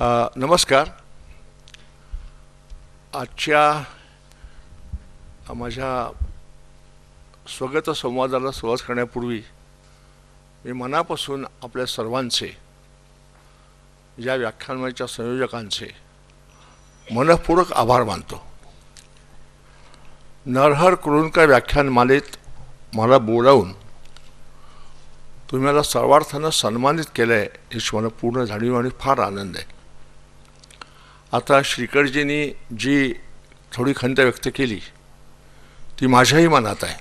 Uh, नमस्कार आजच्या माझ्या स्वगत संवादाला सुरुवात करण्यापूर्वी मी मनापासून आपल्या सर्वांचे या व्याख्यानमाच्या संयोजकांचे मनपूर्वक आभार मानतो नरहर करून कुरुंकर व्याख्यानमालेत मला बोलावून तुम्ही मला सर्वार्थानं सन्मानित केलं आहे याची मला पूर्ण जाणीव आणि फार आनंद आहे आता श्रीकरजींनी जी थोडी खंत व्यक्त केली ती माझ्याही मनात आहे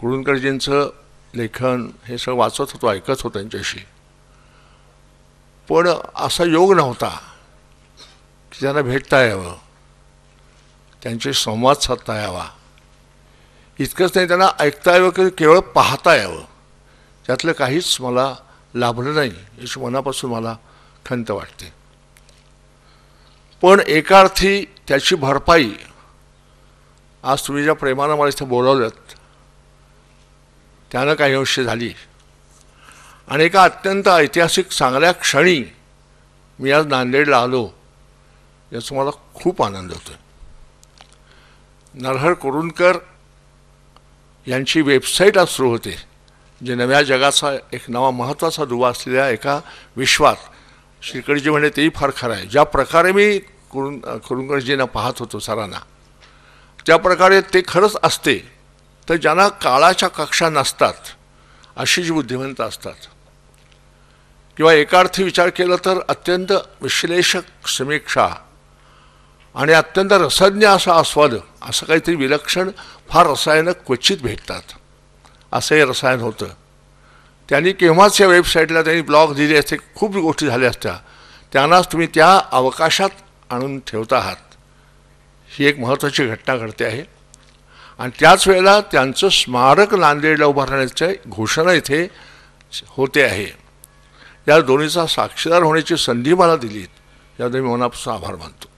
कुळूणकरजींचं लेखन हे सगळं वाचत होतो ऐकत होतं त्यांच्याशी पण असा योग नव्हता की त्यांना भेटता यावं त्यांचे संवाद साधता यावा इतकंच नाही त्यांना ऐकता यावं की केवळ पाहता यावं त्यातलं काहीच मला लाभलं नाही याची मनापासून मला खंत वाटते पण एका अर्थी त्याची भरपाई आज तुम्ही ज्या प्रेमानं मला इथं बोलावलं त्यानं काही अंश झाली आणि एका अत्यंत ऐतिहासिक चांगल्या क्षणी मी आज नांदेडला आलो याचा मला खूप आनंद होतो नरहर कुरुंदकर यांची वेबसाईट आज सुरू होते जे नव्या जगाचा एक नवा महत्त्वाचा दुवा असलेल्या एका विश्वात श्रीकडीजी म्हणे तेही फार खरं आहे ज्या प्रकारे मी करून करुणगणजींना पाहत होतो सरांना ज्या प्रकारे ते खरंच असते तर ज्यांना काळाच्या कक्षा नसतात अशी जी बुद्धिमंत असतात किंवा एकार्थी विचार केला तर अत्यंत विश्लेषक समीक्षा आणि अत्यंत रसज्ञ असा आस्वाद असं काहीतरी विलक्षण फार रसायनं क्वचित भेटतात असं हे रसायन होतं त्यांनी केव्हाच या वेबसाईटला त्यांनी ब्लॉग दिले असते खूप गोष्टी झाल्या असत्या त्यांनाच तुम्ही त्या अवकाशात आणून ठेवत आहात ही एक महत्त्वाची घटना घडते आहे आणि त्याच वेळेला त्यांचं स्मारक नांदेडला उभारण्याचं घोषणा इथे होते आहे या दोन्हीचा साक्षीदार होण्याची संधी मला दिली यात मी मनापासून आभार मानतो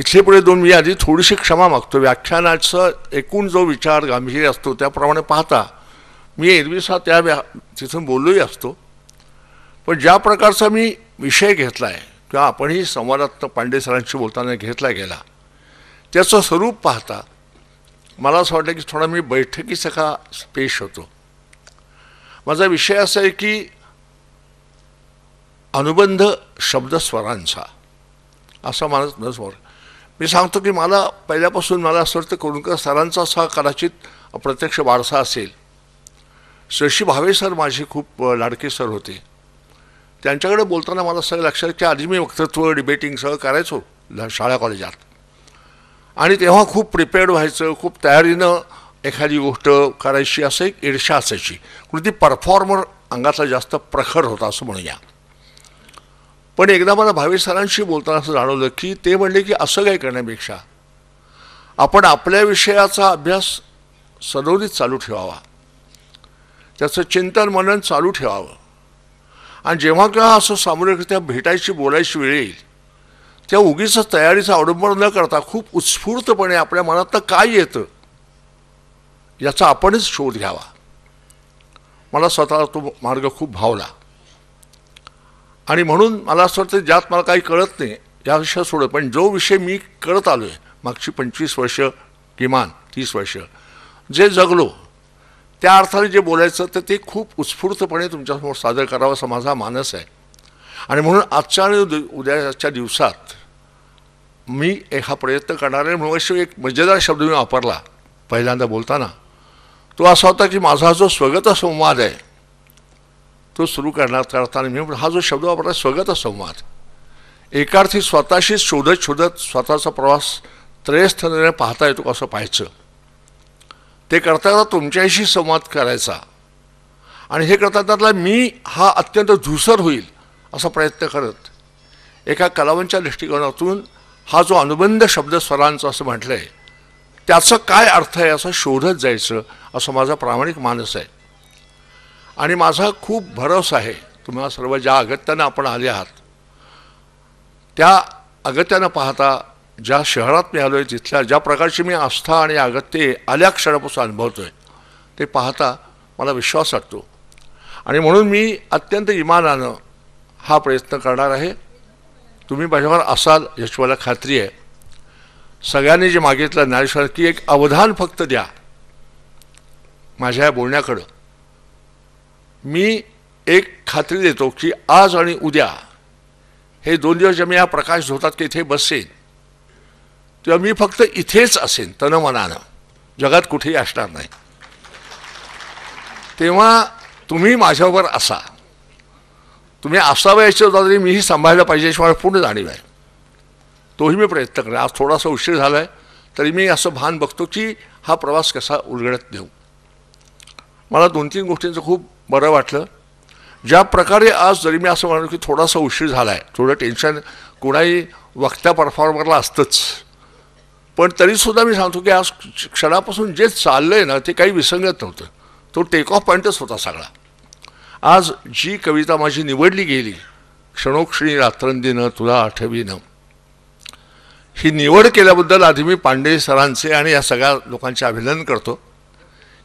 इथले पुढे दोन मी आधी थोडीशी क्षमा मागतो व्याख्यानाचं एकूण जो विचार गांभीर्य असतो त्याप्रमाणे पाहता मी एरवीसा त्या व्या तिथून बोललोही असतो पण ज्या प्रकारचा मी विषय घेतला आहे किंवा आपणही संवादात पांडे सरांशी बोलताना घेतला गेला त्याचं स्वरूप पाहता मला असं वाटलं की थोडा मी बैठकीचा का पेश होतो माझा विषय असा आहे की अनुबंध शब्द स्वरांचा असं मला स्वर मी सांगतो की मला पहिल्यापासून मला असं वाटतं का सरांचा असा कदाचित अप्रत्यक्ष वारसा असेल शशी भावे सर माझे खूप लाडके सर होते त्यांच्याकडे बोलताना मला सगळं लक्षात आधी मी वक्तृत्व डिबेटिंग सगळं करायचो शाळा कॉलेजात आणि तेव्हा खूप प्रिपेअर्ड व्हायचं खूप तयारीनं एखादी गोष्ट करायची असं एक ईर्षा असायची कृती परफॉर्मर अंगाचा जास्त प्रखर होता असं म्हणूया पण एकदा मला भावे सरांशी बोलताना असं जाणवलं की ते म्हणले की असं काही करण्यापेक्षा आपण आपल्या विषयाचा अभ्यास सदोदित चालू ठेवावा त्याचं चिंतन मनन चालू ठेवावं आणि जेव्हा केव्हा असं सामूहिकरित्या भेटायची बोलायची वेळ येईल त्या उगीच तयारीचा अवलंबन न करता खूप उत्स्फूर्तपणे आपल्या मनात काय येतं याचा आपणच शोध घ्यावा मला स्वतःला तो मार्ग खूप भावला आणि म्हणून मला असं वाटतं ज्यात मला काही कळत नाही या विषयात सोडत पण जो विषय मी करत आलो आहे मागची पंचवीस वर्ष किमान तीस वर्ष जे जगलो त्या अर्थाने जे बोलायचं तर ते खूप उत्स्फूर्तपणे तुमच्यासमोर सादर करावं असा माझा मानस आहे आणि म्हणून आजच्या आणि उद्याच्या दिवसात मी एक हा प्रयत्न करणार आहे म्हणून एक मजेदार शब्द मी वापरला पहिल्यांदा बोलताना तो असा होता की माझा जो स्वगत संवाद आहे तो सुरू करणार अर्थाने मी हा जो शब्द वापरला स्वगत संवाद एकार्थी स्वतःशी शोधत शोधत स्वतःचा प्रवास त्रयस्थ पाहता येतो कसं पाहायचं ते करताना तुमच्याशी संवाद करायचा आणि हे करताना मी हा अत्यंत झुसर होईल असा प्रयत्न करत एका कलावंतच्या दृष्टिकोनातून हा जो अनुबंध शब्द स्वरांचा असं म्हटलं आहे त्याचं काय अर्थ आहे असं शोधत जायचं असं माझा प्रामाणिक मानस आहे आणि माझा खूप भरोसा आहे तुम्हाला सर्व ज्या अगत्यानं आपण आले आहात त्या अगत्यानं पाहता ज्या शहरात मी आलो आहे तिथल्या ज्या प्रकारची मी आस्था आणि अगत्य आल्या क्षणापासून अनुभवतो आहे ते पाहता मला विश्वास वाटतो आणि म्हणून मी अत्यंत इमानानं हा प्रयत्न करणार आहे तुम्ही माझ्यावर असाल याची मला खात्री आहे सगळ्यांनी जे मागितलं ज्ञानेश्वर की एक अवधान फक्त द्या माझ्या या बोलण्याकडं मी एक खात्री देतो की आज आणि उद्या हे दोन दिवस जे मी या प्रकाश धोतात की इथे बसेन तेव्हा मी फक्त इथेच असेन तन मनानं जगात कुठेही असणार नाही तेव्हा तुम्ही माझ्यावर असा तुम्ही होता तरी मीही सांभाळलं पाहिजे याची मला पूर्ण जाणीव आहे तोही मी प्रयत्न करेन आज थोडासा उशीर झाला आहे तरी मी असं भान बघतो की हा प्रवास कसा उलगडत देऊ मला दोन तीन गोष्टींचं खूप बरं वाटलं ज्या प्रकारे आज जरी मी असं म्हणलो की थोडासा उशीर झाला आहे थोडं टेन्शन कोणाही वक्त्या परफॉर्मरला असतंच पण तरीसुद्धा मी सांगतो की आज क्षणापासून जे चाललं आहे ना ते काही विसंगत नव्हतं तो टेक ऑफ पॉईंटच होता सगळा आज जी कविता माझी निवडली गेली क्षणोक्षणी रात्रंदिनं तुला आठवीनं ही निवड केल्याबद्दल आधी मी पांडे सरांचे आणि या सगळ्या लोकांचे अभिनंदन करतो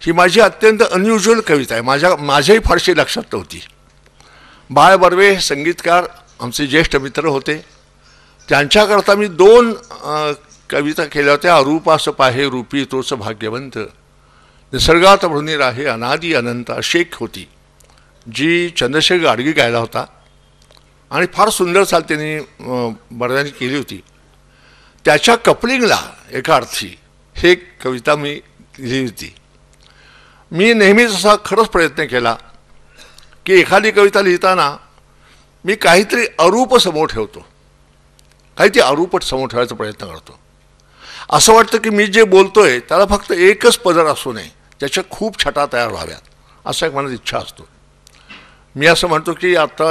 ही माझी अत्यंत अनयुज्युअल कविता आहे माझ्या माझ्याही फारशी लक्षात नव्हती बाळ बर्वे संगीतकार आमचे ज्येष्ठ मित्र होते त्यांच्याकरता मी दोन कविता केल्या होत्या अरूपास पाहे रूपी तोच भाग्यवंत निसर्गात म्हणून आहे अनादी अनंत शेख होती जी चंद्रशेखर गाडगी गायला होता आणि फार सुंदर साल त्यांनी बरदानी केली होती त्याच्या कपलिंगला एका अर्थी हे कविता मी लिहिली होती मी नेहमीच असा खरंच प्रयत्न केला की एखादी कविता लिहिताना मी काहीतरी अरूप समोर ठेवतो काहीतरी अरूपट समोर ठेवायचा प्रयत्न करतो असं वाटतं की मी जे बोलतो आहे त्याला फक्त एकच पदर असू नये त्याच्या खूप छटा तयार व्हाव्यात असा एक मनात इच्छा असतो मी असं म्हणतो की आत्ता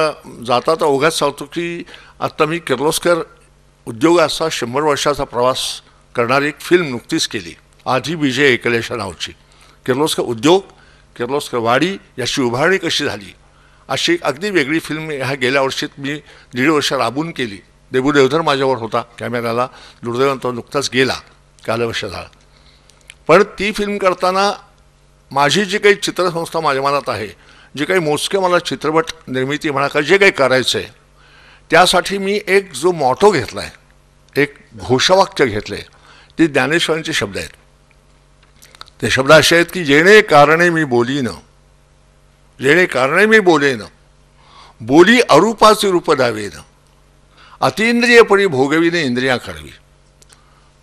जाता तर अवघाच सांगतो की आत्ता मी किर्लोस्कर उद्योगाचा शंभर वर्षाचा प्रवास करणारी एक फिल्म नुकतीच केली आधी विजय एकलेशा नावची किर्लोस्कर उद्योग किर्लोस्कर वाडी याची उभारणी कशी झाली अशी अगदी वेगळी फिल्म ह्या गेल्या वर्षीत मी दीड वर्ष राबून केली देबू देवधर माझ्यावर होता कॅमेऱ्याला दुर्दैवान तो नुकताच गेला कालवर्ष झाला पण ती फिल्म करताना माझी जी काही चित्रसंस्था माझ्या मनात आहे जे काही मोजके मला चित्रपट निर्मिती म्हणा का जे काही करायचं आहे त्यासाठी मी एक जो मॉटो घेतला आहे एक घोषवाक्य घेतले ते ज्ञानेश्वरांचे शब्द आहेत ते शब्द असे आहेत की जेणे कारणे मी बोलीन जेणे कारणे मी बोलेन बोली अरूपाचे रूप दावेन अतिंद्रियपणी भोगवीने इंद्रिया काढवी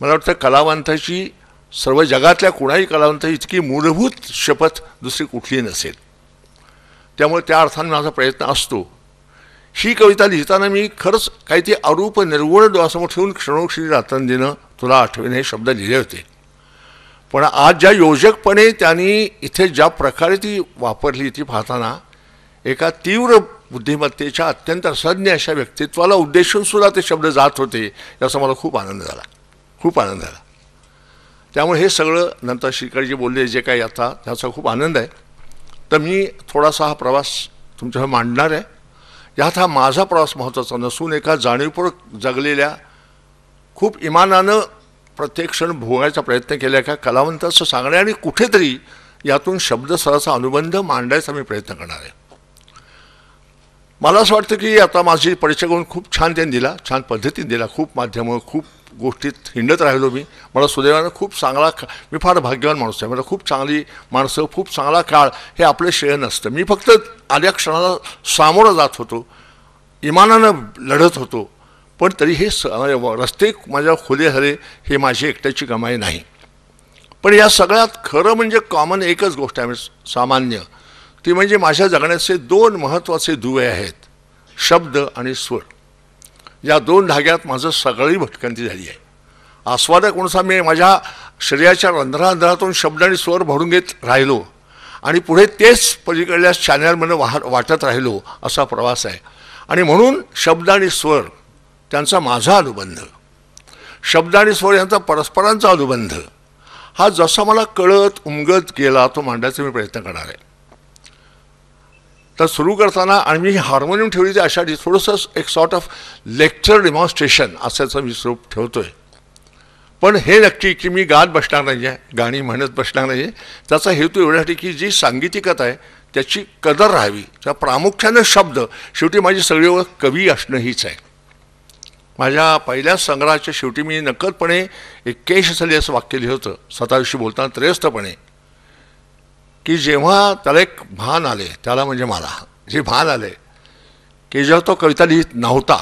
मला वाटतं कलावंताची सर्व जगातल्या कुणाही कलावंताची इतकी मूलभूत शपथ दुसरी कुठली नसेल त्यामुळे त्या अर्थाने माझा प्रयत्न असतो ही कविता लिहिताना मी खरंच काही ती अरूप निर्गुण द्वासमोर ठेवून क्षणोक्षणी देणं तुला आठवीन हे शब्द लिहिले होते पण आज ज्या योजकपणे त्यांनी इथे ज्या प्रकारे ती वापरली ती पाहताना एका तीव्र बुद्धिमत्तेच्या अत्यंत सज्ञ अशा व्यक्तित्वाला उद्देशून सुद्धा ते शब्द जात होते याचा मला खूप आनंद झाला खूप आनंद झाला त्यामुळे हे सगळं नंतर श्रीकाळजी बोलले जे काही आता त्याचा खूप आनंद आहे तर मी थोडासा हा प्रवास तुमच्यावर मांडणार आहे यात हा माझा प्रवास महत्त्वाचा नसून एका जाणीवपूर्वक जगलेल्या खूप इमानानं प्रत्येक क्षण भोगायचा प्रयत्न केला का कलावंताचं सांगणे आणि कुठेतरी यातून शब्दसराचा अनुबंध मांडायचा मी प्रयत्न करणार आहे मला असं वाटतं की आता माझी परीक्षा करून खूप छान त्यांनी दिला छान पद्धतीने दिला खूप माध्यमं खूप गोष्टीत हिंडत राहिलो मी मला सुदैवानं खूप चांगला मी फार भाग्यवान माणूस आहे मला खूप चांगली माणसं खूप चांगला काळ हे आपलं श्रेय नसतं मी फक्त आल्या क्षणाला सामोरं जात होतो इमानानं लढत होतो पण तरी हे स रस्ते माझ्या खुले हरे हे माझी एकट्याची कमाई नाही पण या सगळ्यात खरं म्हणजे कॉमन एकच गोष्ट आहे म्हणजे सामान्य ती म्हणजे माझ्या जगण्याचे दोन महत्त्वाचे दुवे आहेत शब्द आणि स्वर या दोन धाग्यात माझं सगळी भटकंती झाली आहे आस्वादक कोणसा मी माझ्या शरीराच्या रंध्रांध्रातून शब्द आणि स्वर भरून घेत राहिलो आणि पुढे तेच पलीकडल्या चॅनलमध्ये वाह वाटत राहिलो असा प्रवास आहे आणि म्हणून शब्द आणि स्वर त्यांचा माझा अनुबंध शब्द आणि स्वर यांचा परस्परांचा अनुबंध हा जसा मला कळत उमगत गेला तो मांडायचा मी प्रयत्न करणार आहे तर सुरू करताना आणि मी हार्मोनियम ठेवली ती अशा थोडंसं एक सॉर्ट ऑफ लेक्चर डिमॉन्स्ट्रेशन असायचं मी स्वरूप ठेवतो आहे पण हे नक्की की मी गात बसणार नाही आहे गाणी म्हणत बसणार नाही आहे त्याचा हेतू एवढ्यासाठी की जी सांगीतिकता आहे त्याची कदर राहावी त्या प्रामुख्यानं शब्द शेवटी माझी सगळी ओळख कवी असणं हीच आहे माझ्या पहिल्या संग्रहाच्या शेवटी मी नकदपणे एक केश झाली असं वाक्य लिहितं होतं स्वतःविषयी बोलताना त्रेस्तपणे की जेव्हा त्याला एक भान आले त्याला म्हणजे मला जे भान आले की जेव्हा तो कविता लिहित नव्हता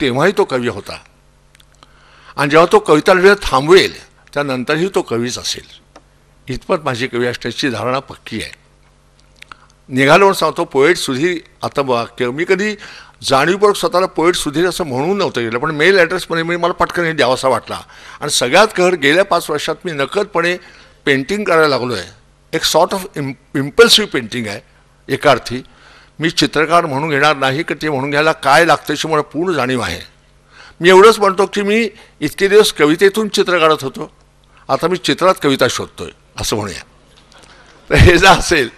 तेव्हाही तो कवी होता आणि जेव्हा तो कविता लिहिणं थांबवेल त्यानंतरही तो कवीच असेल इतपत माझी कवी असण्याची धारणा पक्की आहे निघालो सांगतो पोएट सुधीर आता वाक्य मी कधी जाणीवपूर्वक स्वतःला पोएट सुधीर असं म्हणून नव्हतं गेलं पण मेल ॲड्रेसमध्ये मी मला पटकन हे द्यावासा वाटला आणि सगळ्यात कहर गेल्या पाच वर्षात मी नकदपणे पेंटिंग करायला लागलो आहे एक सॉर्ट ऑफ इम इम्पल्सिव्ह पेंटिंग आहे एका अर्थी मी चित्रकार म्हणून घेणार नाही की ते म्हणून घ्यायला काय लागतं याची मला पूर्ण जाणीव आहे मी एवढंच म्हणतो की मी इतके दिवस कवितेतून चित्र काढत होतो आता मी चित्रात कविता शोधतो आहे असं म्हणूया तर हे जर असेल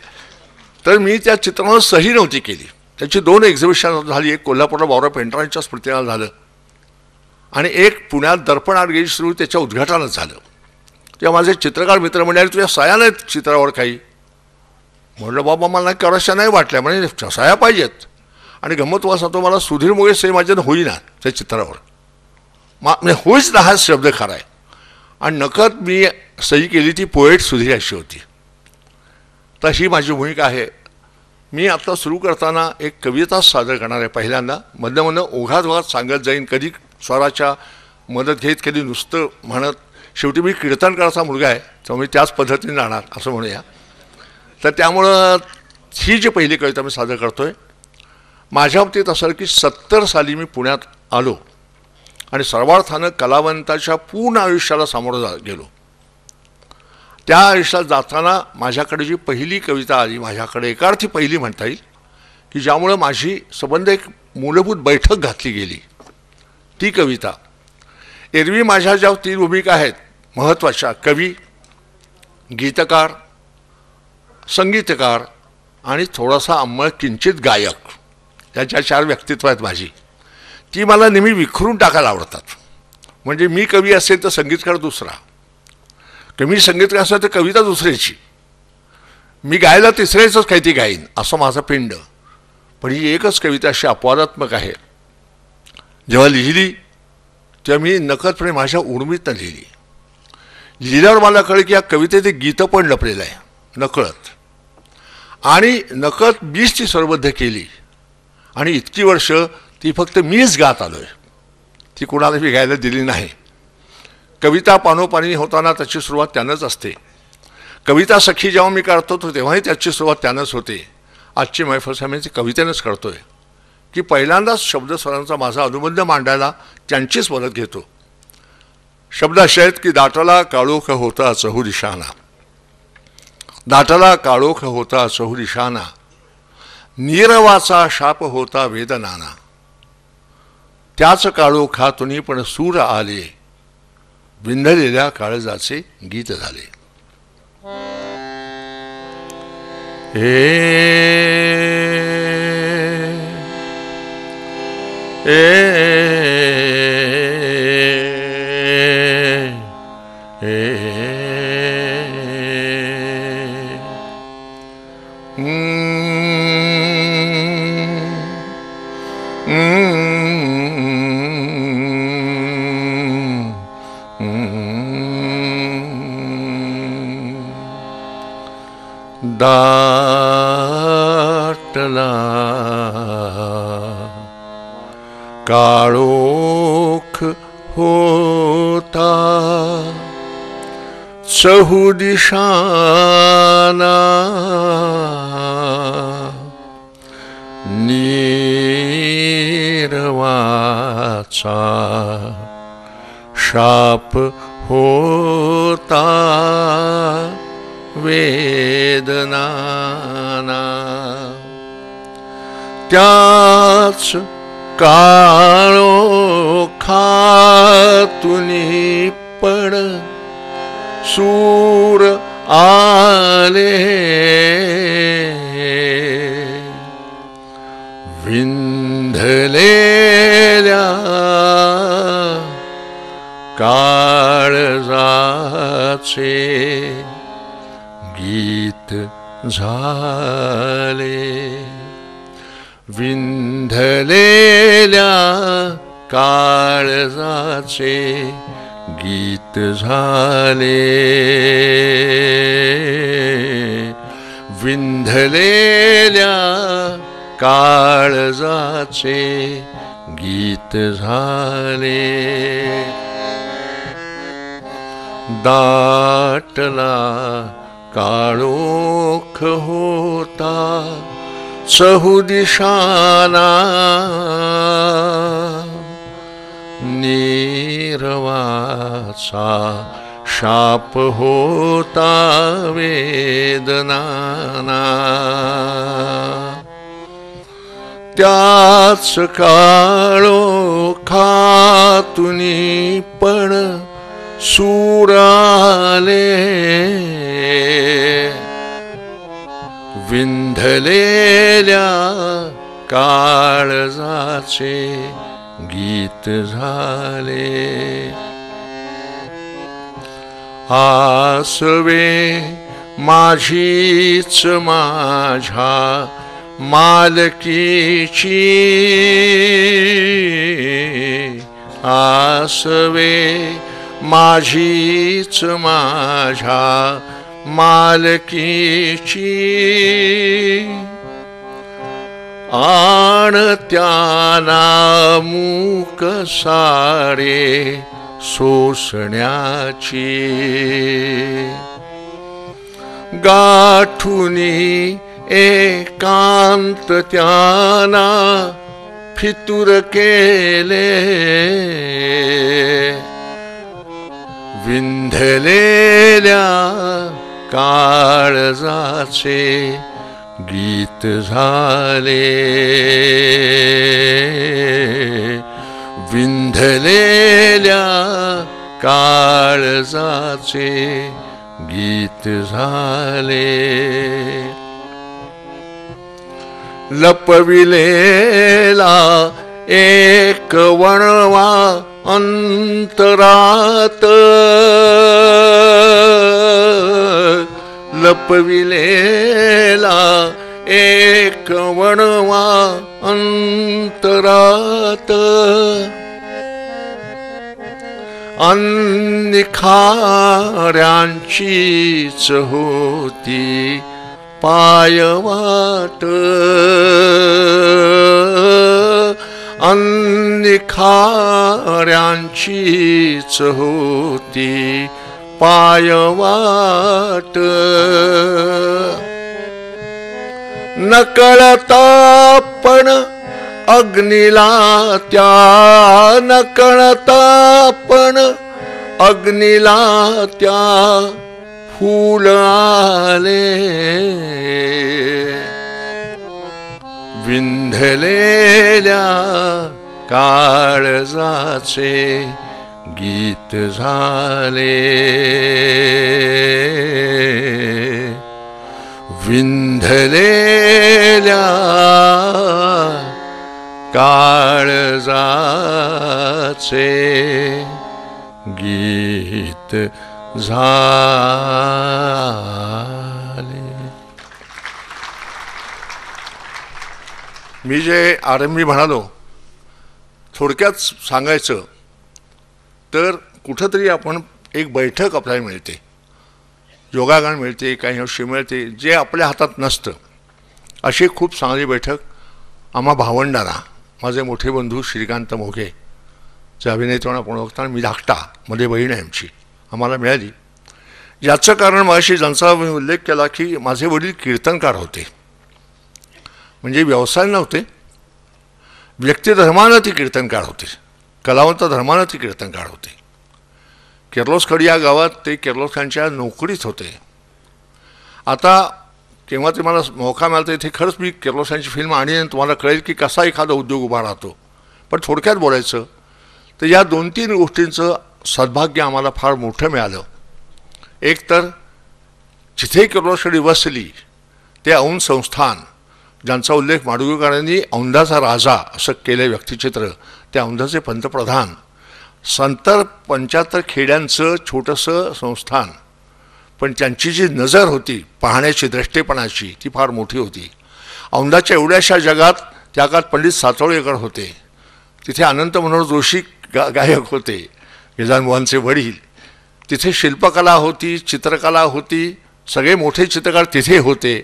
तर मी त्या चित्रावर सही नव्हती केली त्याची दोन एक्झिबिशन झाली एक कोल्हापूरला बाबराव पेंटरांच्या स्मृतीला झालं आणि एक पुण्यात दर्पण आर्गेज सुरू त्याच्या उद्घाटनात झालं तेव्हा माझे चित्रकार मित्र म्हणाले तुझ्या साया नाहीत चित्रावर काही म्हटलं बाबा मला कराशा नाही वाटल्या म्हणजे साया पाहिजेत आणि गमत वास तो मला सुधीर मोगे से माझ्यात होईना त्या चित्रावर मा म्हणजे होईच ना हा शब्द खरा आहे आणि नकत मी सही केली ती पोएट सुधीर अशी होती तशी माझी भूमिका आहे मी आत्ता सुरू करताना एक कविता सादर करणार आहे पहिल्यांदा मधनं मधनं ओघात सांगत जाईन कधी स्वराच्या मदत घेत कधी नुसतं म्हणत शेवटी मी कीर्तनकाराचा मुलगा आहे मी त्याच पद्धतीने राहणार असं म्हणूया तर त्यामुळं ही जी पहिली कविता मी सादर करतो आहे माझ्या बाबतीत असं की सत्तर साली मी पुण्यात आलो आणि सर्वार्थानं कलावंताच्या पूर्ण आयुष्याला सामोरं जा गेलो त्या आयुष्यात जाताना माझ्याकडे जी पहिली कविता आली माझ्याकडे एकार्थी पहिली म्हणता येईल की ज्यामुळं माझी संबंध एक मूलभूत बैठक घातली गेली ती कविता एरवी माझ्या ज्या तीन भूमिका आहेत महत्त्वाच्या कवी गीतकार संगीतकार आणि थोडासा अंमळ किंचित गायक याच्या चार व्यक्तित्व आहेत माझी ती मला नेहमी विखरून टाकायला आवडतात म्हणजे मी कवी असेल तर संगीतकार दुसरा कमी संगीतकार असेल तर कविता दुसऱ्याची मी गायला तिसऱ्याचंच काहीतरी गाईन असं माझं पिंड पण ही एकच कविता अशी अपवादात्मक आहे जेव्हा लिहिली तेव्हा मी नकदपणे माझ्या उर्मीतनं लिहिली लिहिल्यावर मला कळलं की या कवितेत एक गीतं पण लपलेलं आहे नकळत आणि नकळत मीच ती स्वरबद्ध केली आणि इतकी वर्ष ती फक्त मीच गात आलो आहे ती कुणाला मी गायला दिली नाही कविता पानोपानी होताना त्याची सुरुवात त्यानंच असते कविता सखी जेव्हा मी करतो होतो तेव्हाही त्याची सुरुवात त्यानंच होते आजची मैफल साहेबांची कवितेनंच करतो आहे की पहिल्यांदाच शब्दस्वरांचा माझा अनुबंध मांडायला त्यांचीच मदत घेतो शब्दाशयत की दाटाला काळोख होता चहू दिशाना दाटाला काळोख होता चहू दिशाना नीरवाचा शाप होता वेदनाना त्याच काळोखातून पण सूर आले विंधलेल्या काळजाचे गीत झाले ए, ए, दाटला काळोख होता चहुदिशाना नीरवाचा शाप होता त्याच काळो खातुनी पड सूर आले विंधलेल्या काळजाचे गीत झाले विंधलेल्या काळजाचे गीत झाले विंधलेल्या काळजाचे गीत झाले दाटला काळोख होता चहुदिशाना नीरवाचा शाप होता वेदनाना त्याच काळो खातुनी पण सुराले विंधलेल्या काळजाचे गीत झाले आसवे माझीच माझ्या मालकीची आसवे माझीच माझ्या मालकीची त्याना मूक सारे सोसण्याची गाठुनी एकांत त्याना फितुर केले विंधलेल्या काळजाचे गीत झाले विंधलेल्या काळजाचे गीत झाले लपविलेला एक वणवा अंतरात लपविलेला एक वणवा अंतरात अन्निखाऱ्यांचीच होती पायवात अंधिखाऱ्यांचीच होती पायवाट नकळता पण अग्निला त्या नकळता पण अग्निला त्या फूल आले विंधलेल्या काळजाचे गीत झाले विंधलेल्या काळजाचे गीत झाले मी जे आरंभी म्हणालो थोडक्यात सांगायचं तर कुठंतरी आपण एक बैठक आपल्याला मिळते योगागान मिळते काही औषधी मिळते जे आपल्या हातात नसतं अशी खूप चांगली बैठक आम्हा भावंडारा माझे मोठे बंधू श्रीकांत मोघे जे अभिनेतेपणा आपण ओळखता मी धाकटा मध्ये बहीण आहे आमची आम्हाला मिळाली याचं कारण माझ्याशी ज्यांचा मी उल्लेख केला की माझे वडील कीर्तनकार होते म्हणजे व्यवसाय नव्हते व्यक्तिधर्मानं ती कीर्तनकार होते कलावंत धर्मानं ती कीर्तनकार होते केरलोसखड या गावात ते केरलोसखांच्या नोकरीत होते आता केव्हा ते मला मौका मिळाला इथे खरंच मी केरलोसांची फिल्म आणि तुम्हाला कळेल की कसा एखादा उद्योग उभा राहतो पण थोडक्यात बोलायचं तर या दोन तीन गोष्टींचं सद्भाग्य आम्हाला फार मोठं मिळालं एक तर जिथे केरलोसखडी वसली ते औन संस्थान ज्यांचा उल्लेख माडगुळकरांनी औंधाचा राजा असं केलं व्यक्तिचित्र त्या औंधाचे पंतप्रधान संतर पंच्याहत्तर खेड्यांचं छोटंसं संस्थान पण त्यांची जी नजर होती पाहण्याची दृष्टेपणाची ती फार मोठी होती औंधाच्या एवढ्याशा जगात त्या काळात पंडित सातोळेकर होते तिथे अनंत मनोहर जोशी गा गायक होते गजान मोहनचे वडील तिथे शिल्पकला होती चित्रकला होती सगळे मोठे चित्रकार तिथे होते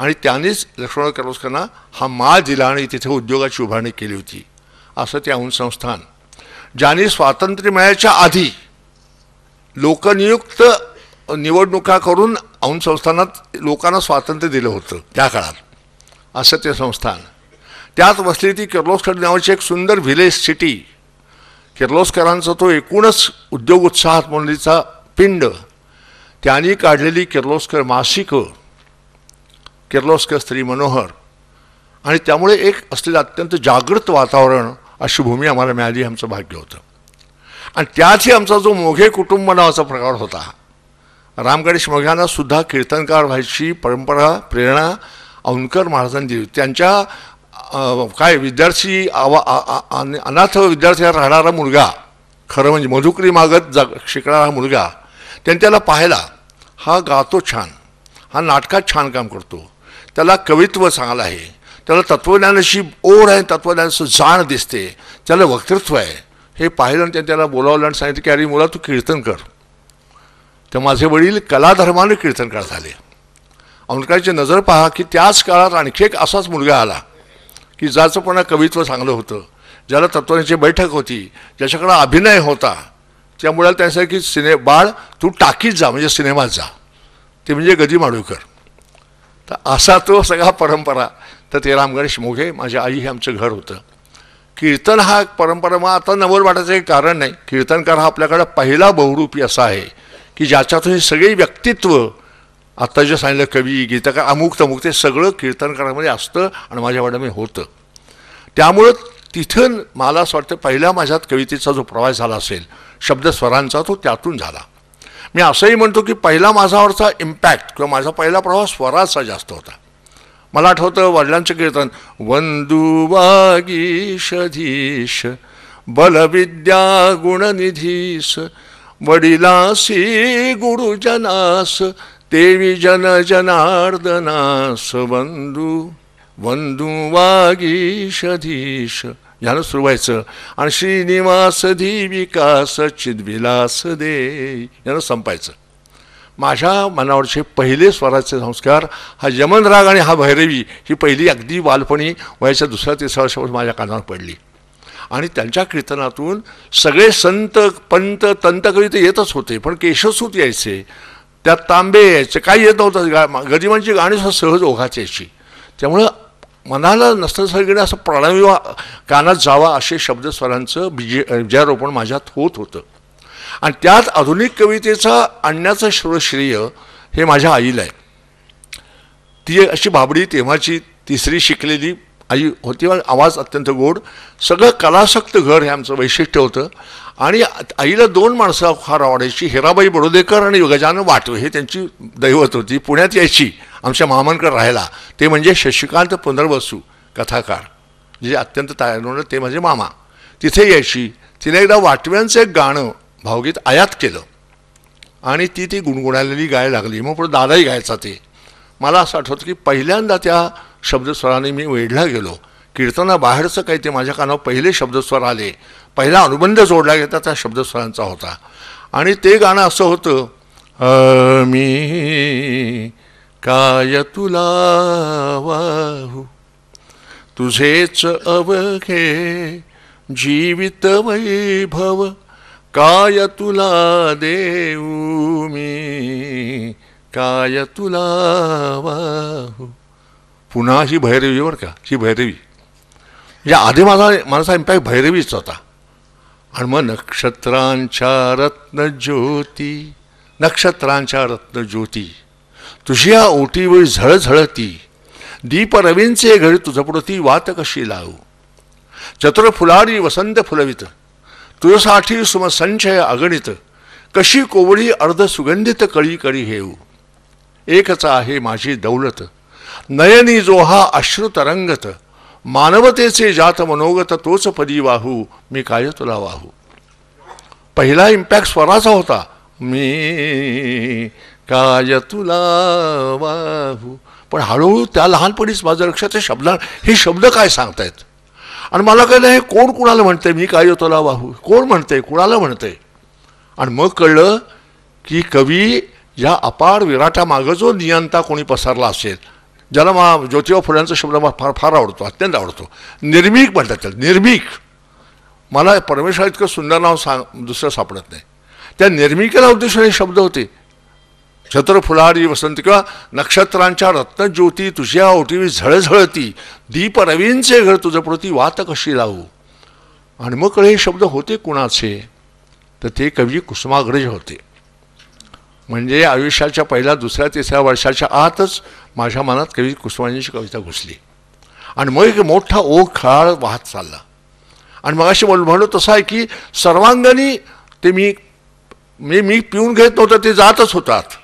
आणि त्यांनीच लक्ष्मण किर्लोस्करांना हा माळ दिला आणि तिथे उद्योगाची उभारणी केली होती असं ते औंध संस्थान ज्यांनी स्वातंत्र्य मिळायच्या आधी लोकनियुक्त निवडणुका करून औंध संस्थानात लोकांना स्वातंत्र्य दिलं होतं त्या काळात असं ते संस्थान त्यात वसली ती किर्लोस्कर नावाची एक सुंदर व्हिलेज सिटी किर्लोस्करांचा तो एकूणच उद्योग उत्साहात मंडळीचा पिंड त्यांनी काढलेली किर्लोस्कर मासिकं किर्लोस्कर स्त्री मनोहर आणि त्यामुळे एक असलेलं अत्यंत जागृत वातावरण अशी भूमी आम्हाला मिळाली आमचं भाग्य होतं आणि त्यातही आमचा जो मोघे कुटुंब नावाचा प्रकार होता रामगणेश मोघ्यांना सुद्धा कीर्तनकार व्हायची परंपरा प्रेरणा औंकर महाराजांनी दिली त्यांच्या काय विद्यार्थी आवा अनाथ विद्यार्थी राहणारा मुलगा खरं म्हणजे मधुकरी मागत जग शिकणारा मुलगा त्यांनी त्याला पाहायला हा गातो छान हा नाटकात छान काम करतो त्याला कवित्व चांगलं आहे त्याला तत्त्वज्ञानाशी ओढ आहे तत्त्वज्ञानाचं जाण दिसते त्याला वक्तृत्व आहे हे पाहिलं आणि त्यांनी त्याला बोलावलं आणि सांगितलं की अरे मुला तू कीर्तन कर तर माझे वडील कलाधर्माने कीर्तनकार झाले अंकाची नजर पहा की त्याच काळात आणखी एक असाच मुलगा आला की ज्याचं पण कवित्व चांगलं होतं ज्याला तत्त्वांची बैठक होती ज्याच्याकडं अभिनय होता त्यामुळे त्यासाठी की सिने बाळ तू टाकीत जा म्हणजे सिनेमात जा ते म्हणजे गदी माडूकर तर असा तो सगळा परंपरा तर ते गणेश मोघे माझ्या आई हे आमचं घर होतं कीर्तन हा परंपरा मग आता नवर वाटायचं काही कारण नाही कीर्तनकार हा आपल्याकडं पहिला बहुरूपी असा आहे की ज्याच्यातून हे सगळे व्यक्तित्व आत्ता जे सांगितलं कवी गीतकार अमुक तमुक ते सगळं कीर्तनकारामध्ये असतं आणि माझ्या मी होतं त्यामुळं तिथं मला असं वाटतं पहिल्या माझ्यात कवितेचा जो प्रवास झाला असेल शब्दस्वरांचा तो त्यातून झाला मी असंही म्हणतो की पहिला माझावरचा इम्पॅक्ट किंवा माझा पहिला प्रभाव स्वराचा जास्त होता मला आठवतं वडिलांचं कीर्तन वंदुवागीशधीश बलविद्या गुणनिधीस वडिलासी गुरुजनास देवी जन जनार्दनास वंदू वागीषधीश ह्यानं सुरू व्हायचं आणि श्रीनिवास धी विकास विलास दे यानं संपायचं माझ्या मनावरचे पहिले स्वराचे संस्कार हा यमनराग आणि हा भैरवी ही पहिली अगदी बालपणी वयाच्या दुसऱ्या तिसऱ्या वर्षापासून माझ्या कानावर पडली आणि त्यांच्या कीर्तनातून सगळे संत पंत तंतकवी तर येतच होते पण केशवसूत यायचे त्यात तांबे यायचे काही येत नव्हतं गा गरिबांची गाणी सहज ओघात यायची त्यामुळं मनाला नसतं सगळीकडे असं वा कानात जावा असे शब्दस्वरांचं बीजे बीजारोपण माझ्यात होत होतं आणि त्यात आधुनिक कवितेचा आणण्याचं श्रेय हे माझ्या आईला आहे ती अशी बाबडी तेव्हाची तिसरी शिकलेली आई होती आवाज अत्यंत गोड सगळं कलासक्त घर हे आमचं वैशिष्ट्य होतं आणि आईला दोन माणसं फार आवडायची हिराबाई बडोदेकर आणि युगजान वाटवे हे त्यांची दैवत होती पुण्यात यायची आमच्या मामांकडे राहायला ते म्हणजे शशिकांत पुनर्वसू कथाकार जे अत्यंत तायडून ते माझे मामा तिथे यायची तिने एकदा वाटव्यांचं एक गाणं भावगीत आयात केलं आणि ती ती गुणगुणालेली गाय लागली मग पुढे दादाही गायचा ते मला असं आठवतं की पहिल्यांदा त्या शब्दस्वराने मी वेढला गेलो बाहेरचं काही ते माझ्या कानावर पहिले शब्दस्वर आले पहिला अनुबंध जोडला गेला त्या शब्दस्वरांचा होता आणि ते गाणं असं होतं मी काय तुला वाहू तुझेच अवघे जीवित वैभव काय तुला देऊ मी काय तुला वाहू पुन्हा ही भैरवीवर का ही भैरवी म्हणजे आधी माझा माझा इम्पॅक्ट भैरवीच होता आणि मग नक्षत्रांच्या ज्योती नक्षत्रांच्या ज्योती तुझी या ओटीवेळी झळझळती दीप रवींचे घरी तुझं पुढं ती वात कशी लावू चतुर फुलारी वसंत फुलवित तुझ्यासाठी सुमसंचय अगणित कशी कोवळी अर्ध सुगंधित कळी कळी हेऊ एकच आहे माझी दौलत नयनी जोहा हा अश्रुतरंगत मानवतेचे जात मनोगत तोच पदी वाहू मी काय तुला वाहू पहिला इम्पॅक्ट स्वराचा होता मी काय तुला वाहू पण हळूहळू त्या लहानपणीच माझं लक्षात शब्द हे शब्द काय सांगतायत आणि मला कळलं हे कोण कुणाला म्हणतंय मी काय तुला वाहू कोण म्हणते कुणाला म्हणतंय आणि मग कळलं की कवी या अपार विराटामागं जो नियंता कोणी पसरला असेल ज्याला मा ज्योतिबा फुल्यांचा शब्द मला फार फार आवडतो अत्यंत आवडतो निर्मिक म्हणतात त्याला निर्मिक मला परमेश्वर इतकं सुंदर नाव सांग दुसरं सापडत नाही त्या निर्मिकेला उद्देशून हे शब्द होते छत्र फुलाडी वसंत किंवा नक्षत्रांच्या रत्नज्योती तुझ्या ओटीवी झळझळती दीप रवींचे घर तुझं प्रती वात कशी लावू आणि मग हे शब्द होते कुणाचे तर ते कवी कुसुमाग्रज होते म्हणजे आयुष्याच्या पहिल्या दुसऱ्या तिसऱ्या वर्षाच्या आतच माझ्या मनात कवी कुसुमांची कविता घुसली आणि मग एक मोठा ओघ खळाळ वाहत चालला आणि मग अशी म्हणलो तसं आहे की सर्वांगानी ते मी मी मी पिऊन घेत नव्हतं ते जातच होतात